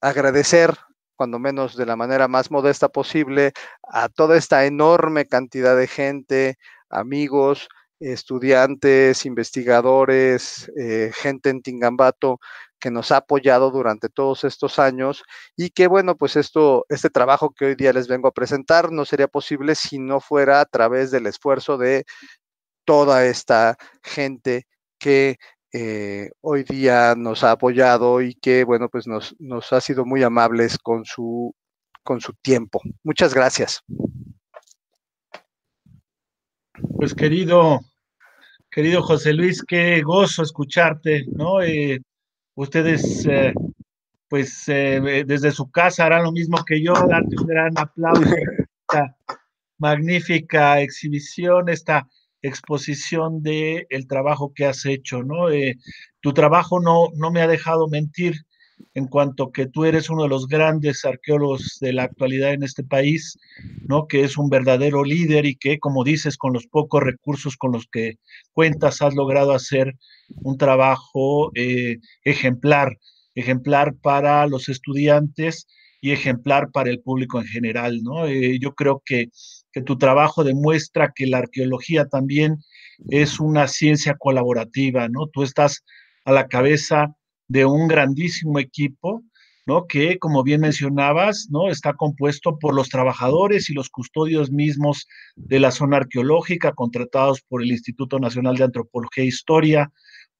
agradecer cuando menos de la manera más modesta posible, a toda esta enorme cantidad de gente, amigos, estudiantes, investigadores, eh, gente en Tingambato que nos ha apoyado durante todos estos años y que bueno, pues esto, este trabajo que hoy día les vengo a presentar no sería posible si no fuera a través del esfuerzo de toda esta gente que eh, hoy día nos ha apoyado y que, bueno, pues nos, ha sido muy amables con su, con su tiempo. Muchas gracias. Pues querido, querido José Luis, qué gozo escucharte, ¿no? Eh, ustedes, eh, pues desde su casa harán lo mismo que yo, darte un gran aplauso esta magnífica exhibición, esta exposición de el trabajo que has hecho, ¿no? Eh, tu trabajo no, no me ha dejado mentir en cuanto que tú eres uno de los grandes arqueólogos de la actualidad en este país, ¿no? Que es un verdadero líder y que, como dices, con los pocos recursos con los que cuentas, has logrado hacer un trabajo eh, ejemplar, ejemplar para los estudiantes y ejemplar para el público en general, ¿no? Eh, yo creo que que tu trabajo demuestra que la arqueología también es una ciencia colaborativa, ¿no? Tú estás a la cabeza de un grandísimo equipo, ¿no? Que, como bien mencionabas, ¿no? Está compuesto por los trabajadores y los custodios mismos de la zona arqueológica, contratados por el Instituto Nacional de Antropología e Historia,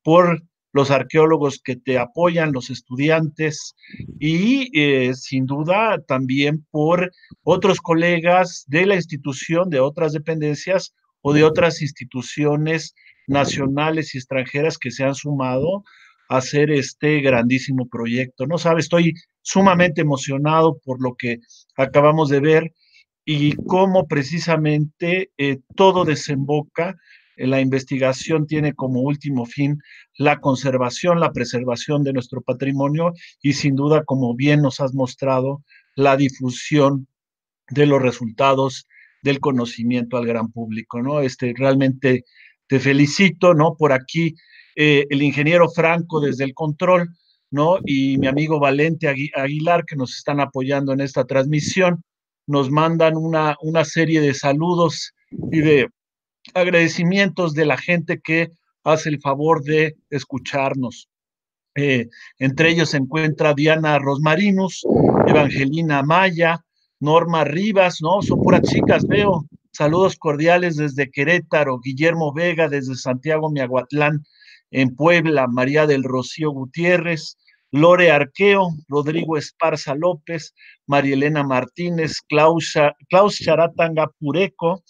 por los arqueólogos que te apoyan, los estudiantes y eh, sin duda también por otros colegas de la institución, de otras dependencias o de otras instituciones nacionales y extranjeras que se han sumado a hacer este grandísimo proyecto. No sabes, estoy sumamente emocionado por lo que acabamos de ver y cómo precisamente eh, todo desemboca la investigación tiene como último fin la conservación, la preservación de nuestro patrimonio y sin duda, como bien nos has mostrado, la difusión de los resultados del conocimiento al gran público, ¿no? Este, realmente te felicito, ¿no? Por aquí eh, el ingeniero Franco desde el control, ¿no? Y mi amigo Valente Aguilar, que nos están apoyando en esta transmisión, nos mandan una, una serie de saludos y de agradecimientos de la gente que hace el favor de escucharnos. Eh, entre ellos se encuentra Diana Rosmarinus, Evangelina Maya, Norma Rivas, ¿no? Son puras chicas, veo. Saludos cordiales desde Querétaro, Guillermo Vega desde Santiago Miahuatlán, en Puebla, María del Rocío Gutiérrez, Lore Arqueo, Rodrigo Esparza López, Marielena Martínez, Klaus, Klaus Charatanga Pureco,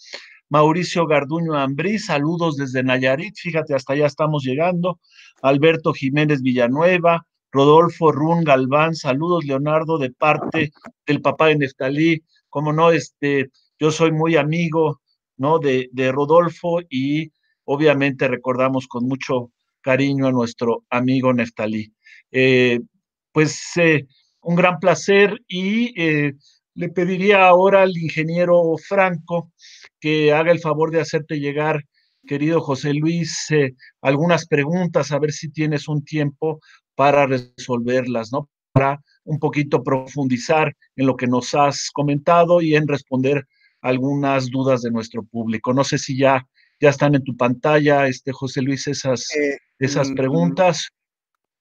Mauricio Garduño Ambrí, saludos desde Nayarit, fíjate, hasta allá estamos llegando. Alberto Jiménez Villanueva, Rodolfo Run Galván, saludos Leonardo de parte del papá de Neftalí, como no, este, yo soy muy amigo, ¿no? De, Rodolfo y obviamente recordamos con mucho cariño a nuestro amigo Neftalí. Eh, pues eh, un gran placer y eh, le pediría ahora al ingeniero Franco que haga el favor de hacerte llegar, querido José Luis, eh, algunas preguntas, a ver si tienes un tiempo para resolverlas, ¿no? Para un poquito profundizar en lo que nos has comentado y en responder algunas dudas de nuestro público. No sé si ya, ya están en tu pantalla, este José Luis, esas, eh, esas mm, preguntas.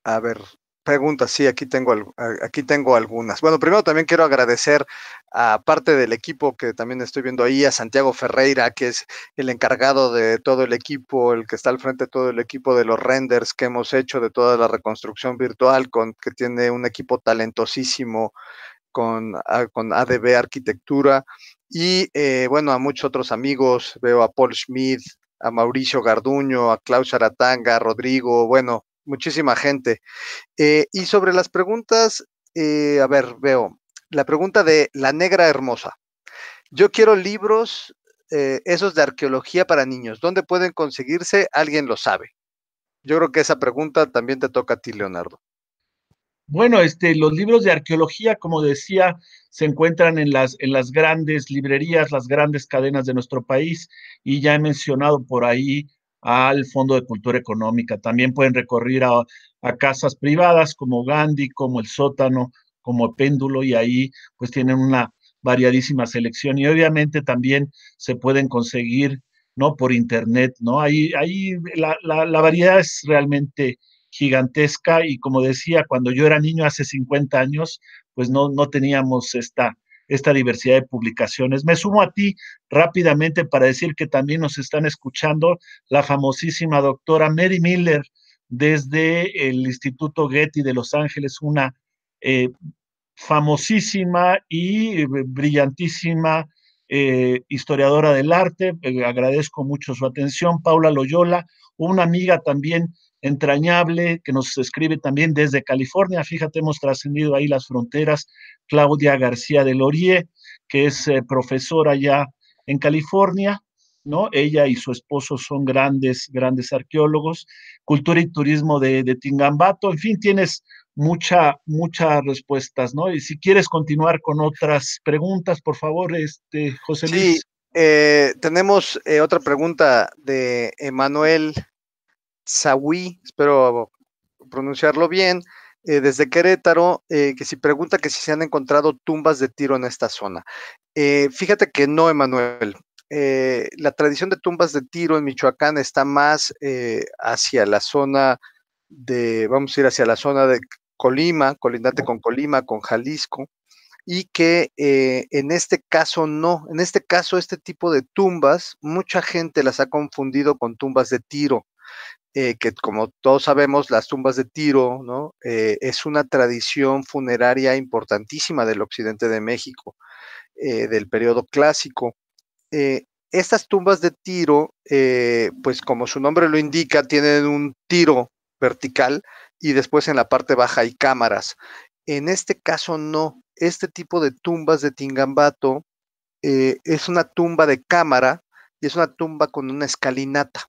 A ver, preguntas, sí, aquí tengo, aquí tengo algunas. Bueno, primero también quiero agradecer a parte del equipo que también estoy viendo ahí, a Santiago Ferreira, que es el encargado de todo el equipo, el que está al frente de todo el equipo de los renders que hemos hecho, de toda la reconstrucción virtual, con, que tiene un equipo talentosísimo con, ADB Arquitectura. Y eh, bueno, a muchos otros amigos, veo a Paul Schmidt, a Mauricio Garduño, a Klaus Aratanga, a Rodrigo, bueno, muchísima gente. Eh, y sobre las preguntas, eh, a ver, veo la pregunta de La Negra Hermosa. Yo quiero libros, eh, esos de arqueología para niños. ¿Dónde pueden conseguirse? Alguien lo sabe. Yo creo que esa pregunta también te toca a ti, Leonardo. Bueno, este, los libros de arqueología, como decía, se encuentran en las, en las grandes librerías, las grandes cadenas de nuestro país, y ya he mencionado por ahí al Fondo de Cultura Económica. También pueden recorrer a, casas privadas como Gandhi, como El Sótano, como Péndulo, y ahí pues tienen una variadísima selección. Y obviamente también se pueden conseguir, ¿no? Por internet, ¿no? Ahí, ahí la, la, la variedad es realmente gigantesca y como decía, cuando yo era niño hace 50 años, pues no, no teníamos esta esta diversidad de publicaciones. Me sumo a ti rápidamente para decir que también nos están escuchando la famosísima doctora Mary Miller desde el Instituto Getty de Los Ángeles, una eh, famosísima y eh, brillantísima eh, historiadora del arte. agradezco mucho su atención. Paula Loyola, una amiga también entrañable que nos escribe también desde California. Fíjate, hemos trascendido ahí las fronteras. Claudia García de Lorie, que es eh, profesora allá en California, ¿no? Ella y su esposo son grandes, grandes arqueólogos. Cultura y turismo de, Tingambato. En fin, tienes mucha, muchas respuestas, ¿no? Y si quieres continuar con otras preguntas, por favor, este, José Luis. Sí, eh, tenemos eh, otra pregunta de Emanuel Sawi, espero pronunciarlo bien, eh, desde Querétaro, eh, que si pregunta que si se han encontrado tumbas de tiro en esta zona. Eh, fíjate que no, Emanuel. la tradición de tumbas de tiro en Michoacán está más hacia la zona de, vamos a ir hacia la zona de Colima, colindante con Colima, con Jalisco, y que en este caso no, en este caso este tipo de tumbas, mucha gente las ha confundido con tumbas de tiro eh, que como todos sabemos, las tumbas de tiro, ¿no? Eh, es una tradición funeraria importantísima del occidente de México, eh, del periodo clásico. estas tumbas de tiro, pues como su nombre lo indica, tienen un tiro vertical y después en la parte baja hay cámaras. En este caso no, este tipo de tumbas de Tingambato es una tumba de cámara y es una tumba con una escalinata.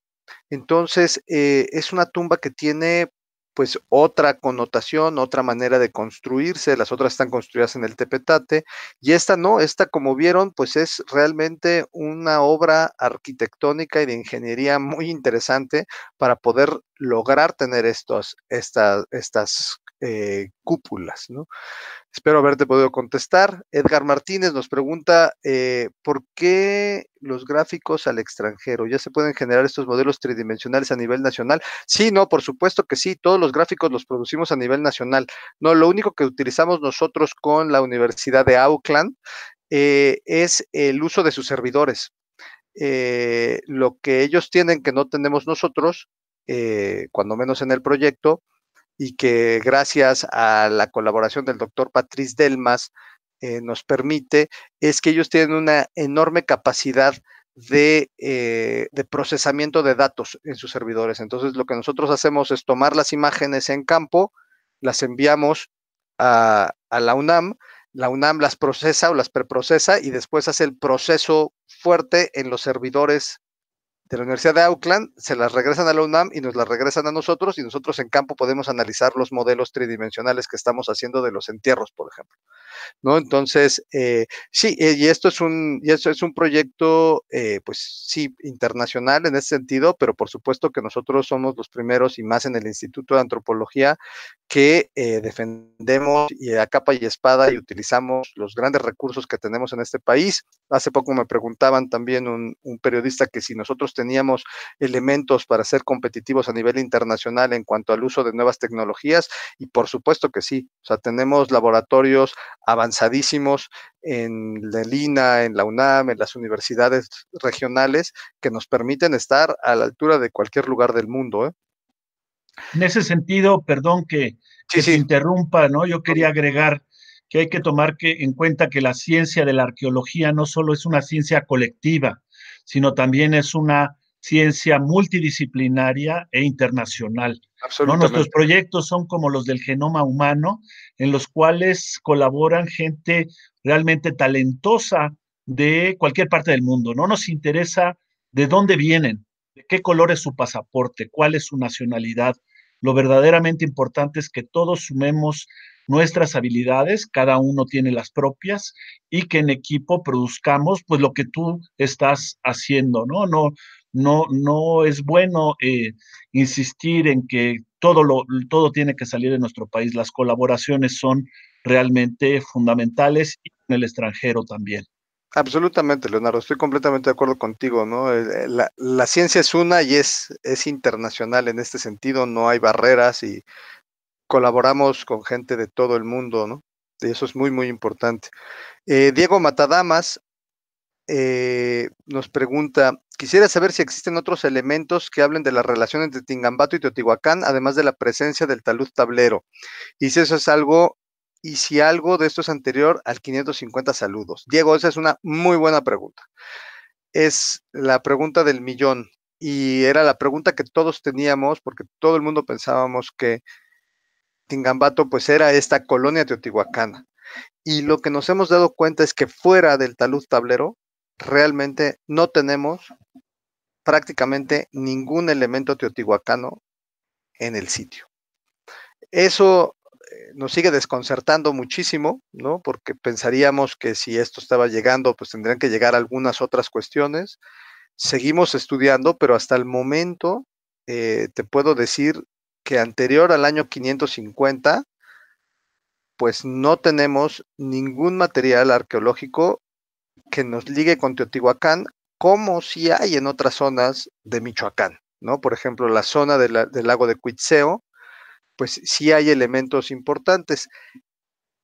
Entonces, eh, es una tumba que tiene pues otra connotación, otra manera de construirse, las otras están construidas en el Tepetate y esta no, esta como vieron pues es realmente una obra arquitectónica y de ingeniería muy interesante para poder lograr tener estas estas estas eh, cúpulas. ¿no? Espero haberte podido contestar. Edgar Martínez nos pregunta, eh, ¿por qué los gráficos al extranjero? ¿Ya se pueden generar estos modelos tridimensionales a nivel nacional? Sí, no, por supuesto que sí. Todos los gráficos los producimos a nivel nacional. No, lo único que utilizamos nosotros con la Universidad de Auckland eh, es el uso de sus servidores. lo que ellos tienen que no tenemos nosotros, cuando menos en el proyecto, y que gracias a la colaboración del doctor Patriz Delmas eh, nos permite, es que ellos tienen una enorme capacidad eh, de, procesamiento de datos en sus servidores. Entonces, lo que nosotros hacemos es tomar las imágenes en campo, las enviamos a, a la UNAM, la UNAM las procesa o las preprocesa y después hace el proceso fuerte en los servidores de la Universidad de Auckland, se las regresan a la UNAM y nos las regresan a nosotros y nosotros en campo podemos analizar los modelos tridimensionales que estamos haciendo de los entierros, por ejemplo. ¿no? Entonces, eh, sí, eh, y esto es un, es un proyecto, eh, pues sí, internacional en ese sentido, pero por supuesto que nosotros somos los primeros y más en el Instituto de Antropología que defendemos y a capa y espada y utilizamos los grandes recursos que tenemos en este país. Hace poco me preguntaban también un, un periodista que si nosotros teníamos elementos para ser competitivos a nivel internacional en cuanto al uso de nuevas tecnologías, y por supuesto que sí, o sea, tenemos laboratorios avanzadísimos en la en la UNAM, en las universidades regionales que nos permiten estar a la altura de cualquier lugar del mundo. ¿eh? En ese sentido, perdón que, se interrumpa, ¿no? Yo quería agregar que hay que tomar en cuenta que la ciencia de la arqueología no solo es una ciencia colectiva, sino también es una ciencia multidisciplinaria e internacional. Nuestros proyectos son como los del genoma humano, en los cuales colaboran gente realmente talentosa de cualquier parte del mundo. No nos interesa de dónde vienen, de qué color es su pasaporte, cuál es su nacionalidad. Lo verdaderamente importante es que todos sumemos nuestras habilidades, cada uno tiene las propias y que en equipo produzcamos pues lo que tú estás haciendo, ¿no? No no, no es bueno eh, insistir en que todo, lo, todo tiene que salir de nuestro país. Las colaboraciones son realmente fundamentales en el extranjero también. Absolutamente, Leonardo, estoy completamente de acuerdo contigo, ¿no? Eh, la, ciencia es una y es, es internacional en este sentido, no hay barreras y colaboramos con gente de todo el mundo, ¿no? Y eso es muy, muy importante. Eh, Diego Matadamas eh, nos pregunta, quisiera saber si existen otros elementos que hablen de las relaciones entre Tingambato y Teotihuacán, además de la presencia del talud tablero. Y si eso es algo, y si algo de esto es anterior al 550 saludos. Diego, esa es una muy buena pregunta. Es la pregunta del millón y era la pregunta que todos teníamos porque todo el mundo pensábamos que Tingambato pues era esta colonia teotihuacana. Y lo que nos hemos dado cuenta es que fuera del talud tablero realmente no tenemos prácticamente ningún elemento teotihuacano en el sitio. Eso eh, nos sigue desconcertando muchísimo, ¿no? Porque pensaríamos que si esto estaba llegando, pues tendrían que llegar algunas otras cuestiones. Seguimos estudiando, pero hasta el momento eh, te puedo decir que anterior al año 550, pues no tenemos ningún material arqueológico que nos ligue con Teotihuacán, como si hay en otras zonas de Michoacán, ¿no? Por ejemplo, la zona del lago de Cuitzeo, pues sí hay elementos importantes.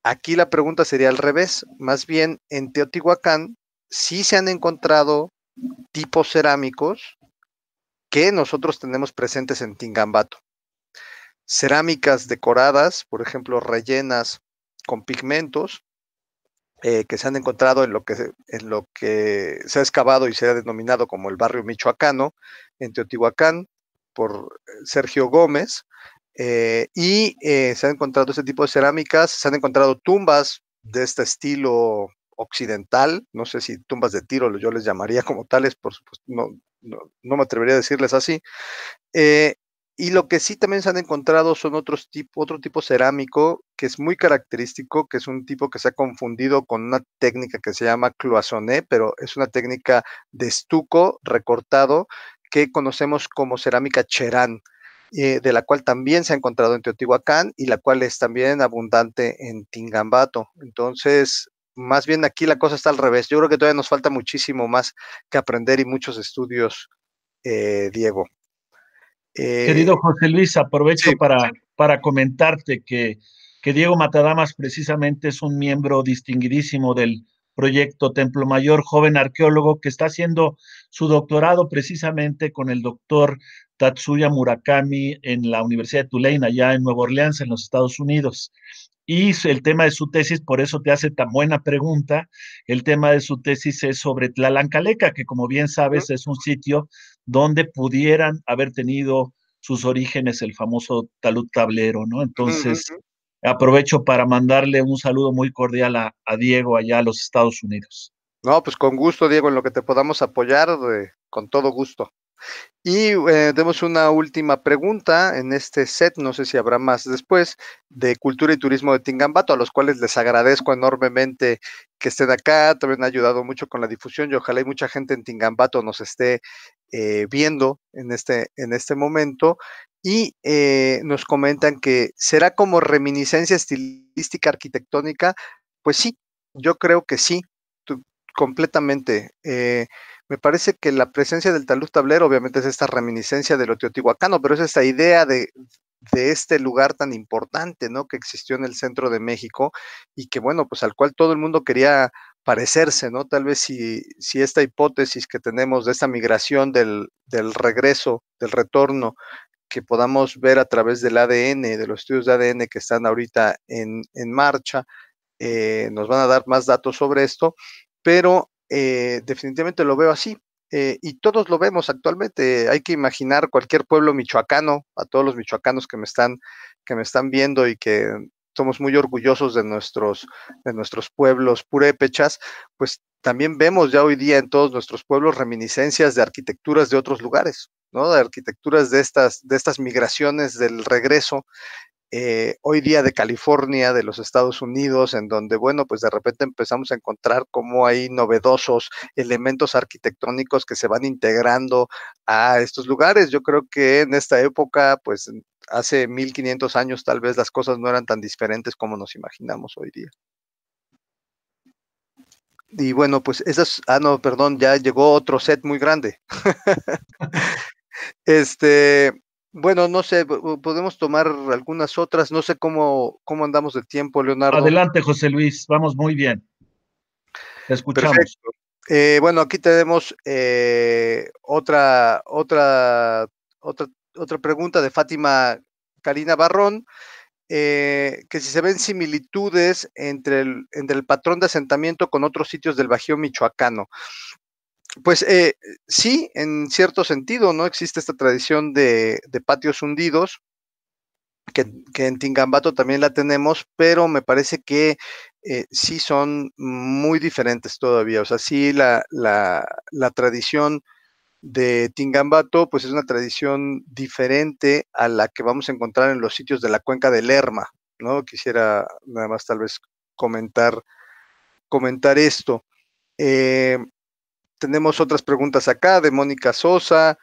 Aquí la pregunta sería al revés, más bien en Teotihuacán sí se han encontrado tipos cerámicos que nosotros tenemos presentes en Tingambato. Cerámicas decoradas, por ejemplo, rellenas con pigmentos, eh, que se han encontrado en lo que, lo que se ha excavado y se ha denominado como el barrio michoacano en Teotihuacán por eh, Sergio Gómez. Eh, y se han encontrado este tipo de cerámicas, se han encontrado tumbas de este estilo occidental, no sé si tumbas de tiro yo les llamaría como tales, por supuesto, no, no, me atrevería a decirles así, y lo que sí también se han encontrado son otros tipo, otro tipo cerámico que es muy característico, que es un tipo que se ha confundido con una técnica que se llama cloisonné, pero es una técnica de estuco recortado que conocemos como cerámica cherán. Eh, de la cual también se ha encontrado en Teotihuacán y la cual es también abundante en Tingambato. Entonces, más bien aquí la cosa está al revés. Yo creo que todavía nos falta muchísimo más que aprender y muchos estudios, eh, Diego. Eh, Querido José Luis, aprovecho para, comentarte que, que Diego Matadamas precisamente es un miembro distinguidísimo del proyecto Templo Mayor, joven arqueólogo que está haciendo su doctorado precisamente con el doctor Tatsuya Murakami en la Universidad de Tulane, allá en Nueva Orleans, en los Estados Unidos. Y el tema de su tesis, por eso te hace tan buena pregunta, el tema de su tesis es sobre Tlalancaleca, que como bien sabes es un sitio donde pudieran haber tenido sus orígenes el famoso talud tablero, ¿no? Entonces, aprovecho para mandarle un saludo muy cordial a, Diego allá a los Estados Unidos. No, pues con gusto, Diego, en lo que te podamos apoyar, con todo gusto. Y eh, demos una última pregunta en este set, no sé si habrá más después, de Cultura y Turismo de Tingambato, a los cuales les agradezco enormemente que estén acá, también ha ayudado mucho con la difusión y ojalá hay mucha gente en Tingambato nos esté eh, viendo en este, en este momento y eh, nos comentan que será como reminiscencia estilística arquitectónica. Pues sí, yo creo que sí, completamente. Eh, me parece que la presencia del talud tablero obviamente es esta reminiscencia de lo teotihuacano, pero es esta idea de, de este lugar tan importante, ¿no? Que existió en el centro de México y que, bueno, pues al cual todo el mundo quería parecerse, ¿no? Tal vez si, si esta hipótesis que tenemos de esta migración, del, regreso, del retorno, que podamos ver a través del ADN, de los estudios de ADN que están ahorita en, en marcha, eh, nos van a dar más datos sobre esto, pero eh, definitivamente lo veo así. Eh, y todos lo vemos actualmente. Hay que imaginar cualquier pueblo michoacano, a todos los michoacanos que me están, que me están viendo y que somos muy orgullosos de nuestros, de nuestros pueblos purépechas, pues también vemos ya hoy día en todos nuestros pueblos reminiscencias de arquitecturas de otros lugares. ¿no? de arquitecturas de estas, de estas migraciones, del regreso, eh, hoy día de California, de los Estados Unidos, en donde, bueno, pues de repente empezamos a encontrar cómo hay novedosos elementos arquitectónicos que se van integrando a estos lugares. Yo creo que en esta época, pues hace 1500 años tal vez las cosas no eran tan diferentes como nos imaginamos hoy día. Y bueno, pues esas, ah, no, perdón, ya llegó otro set muy grande. este, bueno, no sé, podemos tomar algunas otras, no sé cómo, cómo andamos de tiempo, Leonardo. Adelante, José Luis, vamos muy bien. Te escuchamos. Eh, bueno, aquí tenemos eh, otra, otra, otra, otra pregunta de Fátima Karina Barrón. Eh, que si se ven similitudes entre el, entre el patrón de asentamiento con otros sitios del Bajío Michoacano pues eh, sí, en cierto sentido, ¿no? Existe esta tradición de, patios hundidos, que, en Tingambato también la tenemos, pero me parece que eh, sí son muy diferentes todavía. O sea, sí la, tradición de Tingambato, pues es una tradición diferente a la que vamos a encontrar en los sitios de la cuenca de Lerma, ¿no? Quisiera nada más tal vez comentar, comentar esto. Eh, tenemos otras preguntas acá de Mónica Sosa.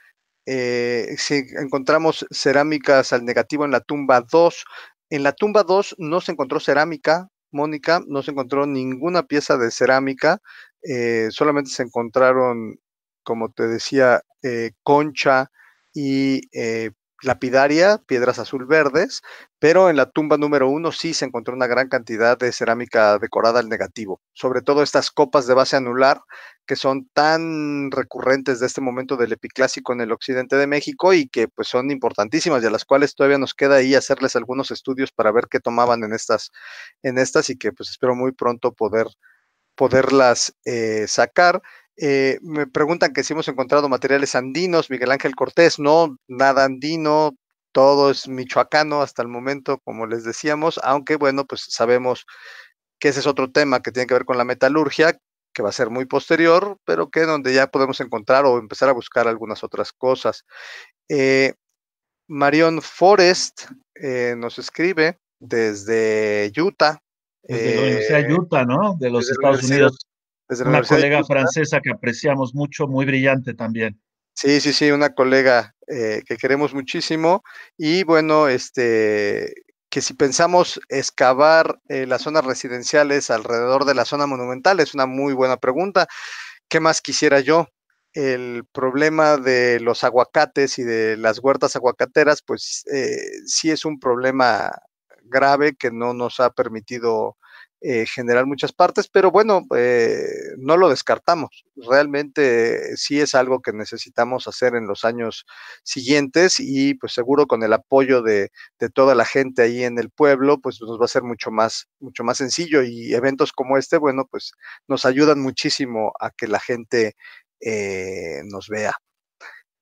Eh, si encontramos cerámicas al negativo en la tumba 2, en la tumba 2 no se encontró cerámica, Mónica, no se encontró ninguna pieza de cerámica, eh, solamente se encontraron, como te decía, eh, concha y lapidaria, piedras azul verdes, pero en la tumba número uno sí se encontró una gran cantidad de cerámica decorada al negativo, sobre todo estas copas de base anular que son tan recurrentes de este momento del epiclásico en el occidente de México y que pues son importantísimas y a las cuales todavía nos queda ahí hacerles algunos estudios para ver qué tomaban en estas, en estas y que pues espero muy pronto poder poderlas eh, sacar. Eh, me preguntan que si hemos encontrado materiales andinos, Miguel Ángel Cortés, no, nada andino, todo es michoacano hasta el momento, como les decíamos, aunque bueno, pues sabemos que ese es otro tema que tiene que ver con la metalurgia, que va a ser muy posterior, pero que donde ya podemos encontrar o empezar a buscar algunas otras cosas. Eh, Marion Forrest eh, nos escribe desde Utah. Desde Utah, ¿no? De los Estados Unidos una colega francesa que apreciamos mucho, muy brillante también. Sí, sí, sí, una colega eh, que queremos muchísimo. Y bueno, este, que si pensamos excavar eh, las zonas residenciales alrededor de la zona monumental, es una muy buena pregunta. ¿Qué más quisiera yo? El problema de los aguacates y de las huertas aguacateras, pues eh, sí es un problema grave que no nos ha permitido eh, generar muchas partes, pero bueno, eh, no lo descartamos. Realmente sí es algo que necesitamos hacer en los años siguientes y pues seguro con el apoyo de, toda la gente ahí en el pueblo, pues nos va a ser mucho más, mucho más sencillo y eventos como este, bueno, pues nos ayudan muchísimo a que la gente eh, nos vea.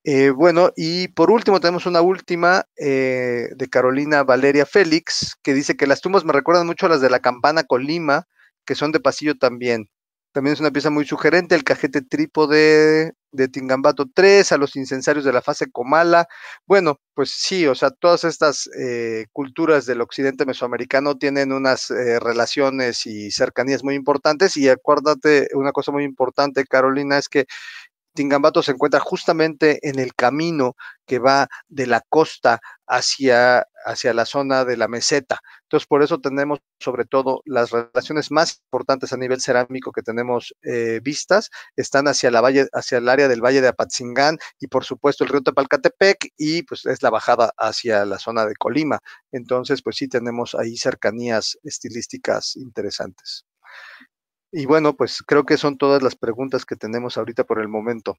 Eh, bueno, y por último tenemos una última eh, de Carolina Valeria Félix, que dice que las tumbas me recuerdan mucho a las de la campana Colima, que son de pasillo también. También es una pieza muy sugerente, el cajete trípode de Tingambato 3, a los incensarios de la fase Comala. Bueno, pues sí, o sea, todas estas eh, culturas del occidente mesoamericano tienen unas relaciones y cercanías muy importantes. Y acuérdate, una cosa muy importante, Carolina, es que Tingambato se encuentra justamente en el camino que va de la costa hacia, hacia la zona de la meseta. Entonces, por eso tenemos sobre todo las relaciones más importantes a nivel cerámico que tenemos eh, vistas, están hacia, la valle, hacia el área del Valle de Apatzingán y por supuesto el río Tepalcatepec y pues es la bajada hacia la zona de Colima. Entonces, pues sí tenemos ahí cercanías estilísticas interesantes. Y bueno, pues creo que son todas las preguntas que tenemos ahorita por el momento.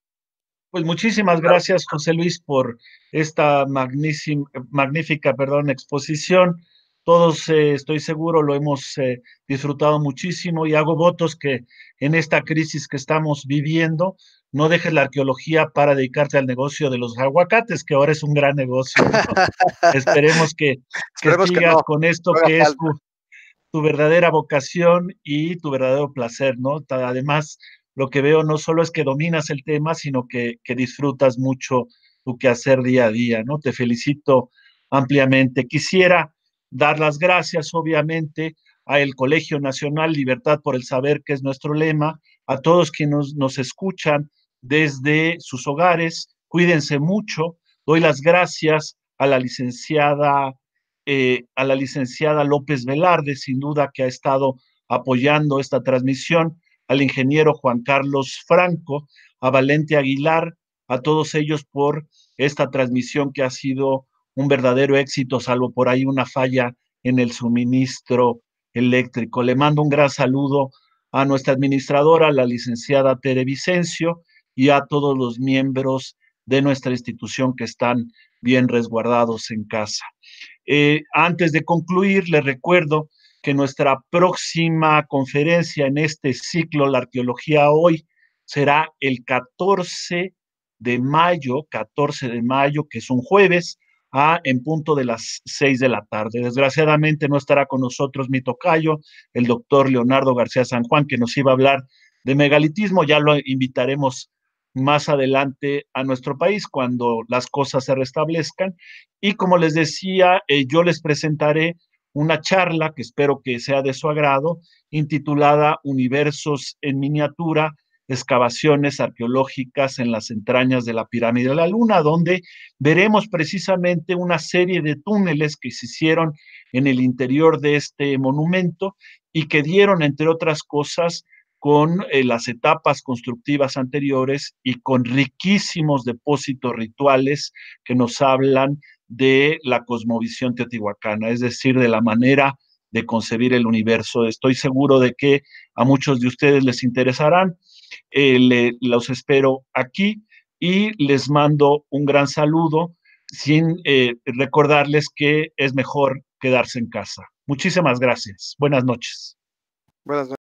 Pues muchísimas gracias, José Luis, por esta magnífica perdón, exposición. Todos, eh, estoy seguro, lo hemos eh, disfrutado muchísimo y hago votos que en esta crisis que estamos viviendo, no dejes la arqueología para dedicarte al negocio de los aguacates, que ahora es un gran negocio. Esperemos que, que con esto, que es tu verdadera vocación y tu verdadero placer, ¿no? Además, lo que veo no solo es que dominas el tema, sino que, disfrutas mucho tu quehacer día a día, ¿no? Te felicito ampliamente. Quisiera dar las gracias, obviamente, al Colegio Nacional Libertad por el Saber, que es nuestro lema, a todos quienes nos, nos escuchan desde sus hogares. Cuídense mucho. Doy las gracias a la licenciada eh, a la licenciada López Velarde, sin duda que ha estado apoyando esta transmisión, al ingeniero Juan Carlos Franco, a Valente Aguilar, a todos ellos por esta transmisión que ha sido un verdadero éxito, salvo por ahí una falla en el suministro eléctrico. Le mando un gran saludo a nuestra administradora, la licenciada Tere Vicencio, y a todos los miembros de nuestra institución que están bien resguardados en casa. Eh, antes de concluir, les recuerdo que nuestra próxima conferencia en este ciclo, La Arqueología Hoy, será el 14 de mayo, 14 de mayo, que es un jueves, a, en punto de las 6 de la tarde. Desgraciadamente no estará con nosotros mi tocayo, el doctor Leonardo García San Juan, que nos iba a hablar de megalitismo. Ya lo invitaremos más adelante a nuestro país cuando las cosas se restablezcan. Y como les decía, eh, yo les presentaré una charla que espero que sea de su agrado, intitulada Universos en miniatura, excavaciones arqueológicas en las entrañas de la pirámide de la Luna, donde veremos precisamente una serie de túneles que se hicieron en el interior de este monumento y que dieron, entre otras cosas, con eh, las etapas constructivas anteriores y con riquísimos depósitos rituales que nos hablan de la cosmovisión teotihuacana, es decir, de la manera de concebir el universo. Estoy seguro de que a muchos de ustedes les interesarán. Eh, los espero aquí y les mando un gran saludo sin eh, recordarles que es mejor quedarse en casa. Muchísimas gracias. Buenas noches. Buenas noches.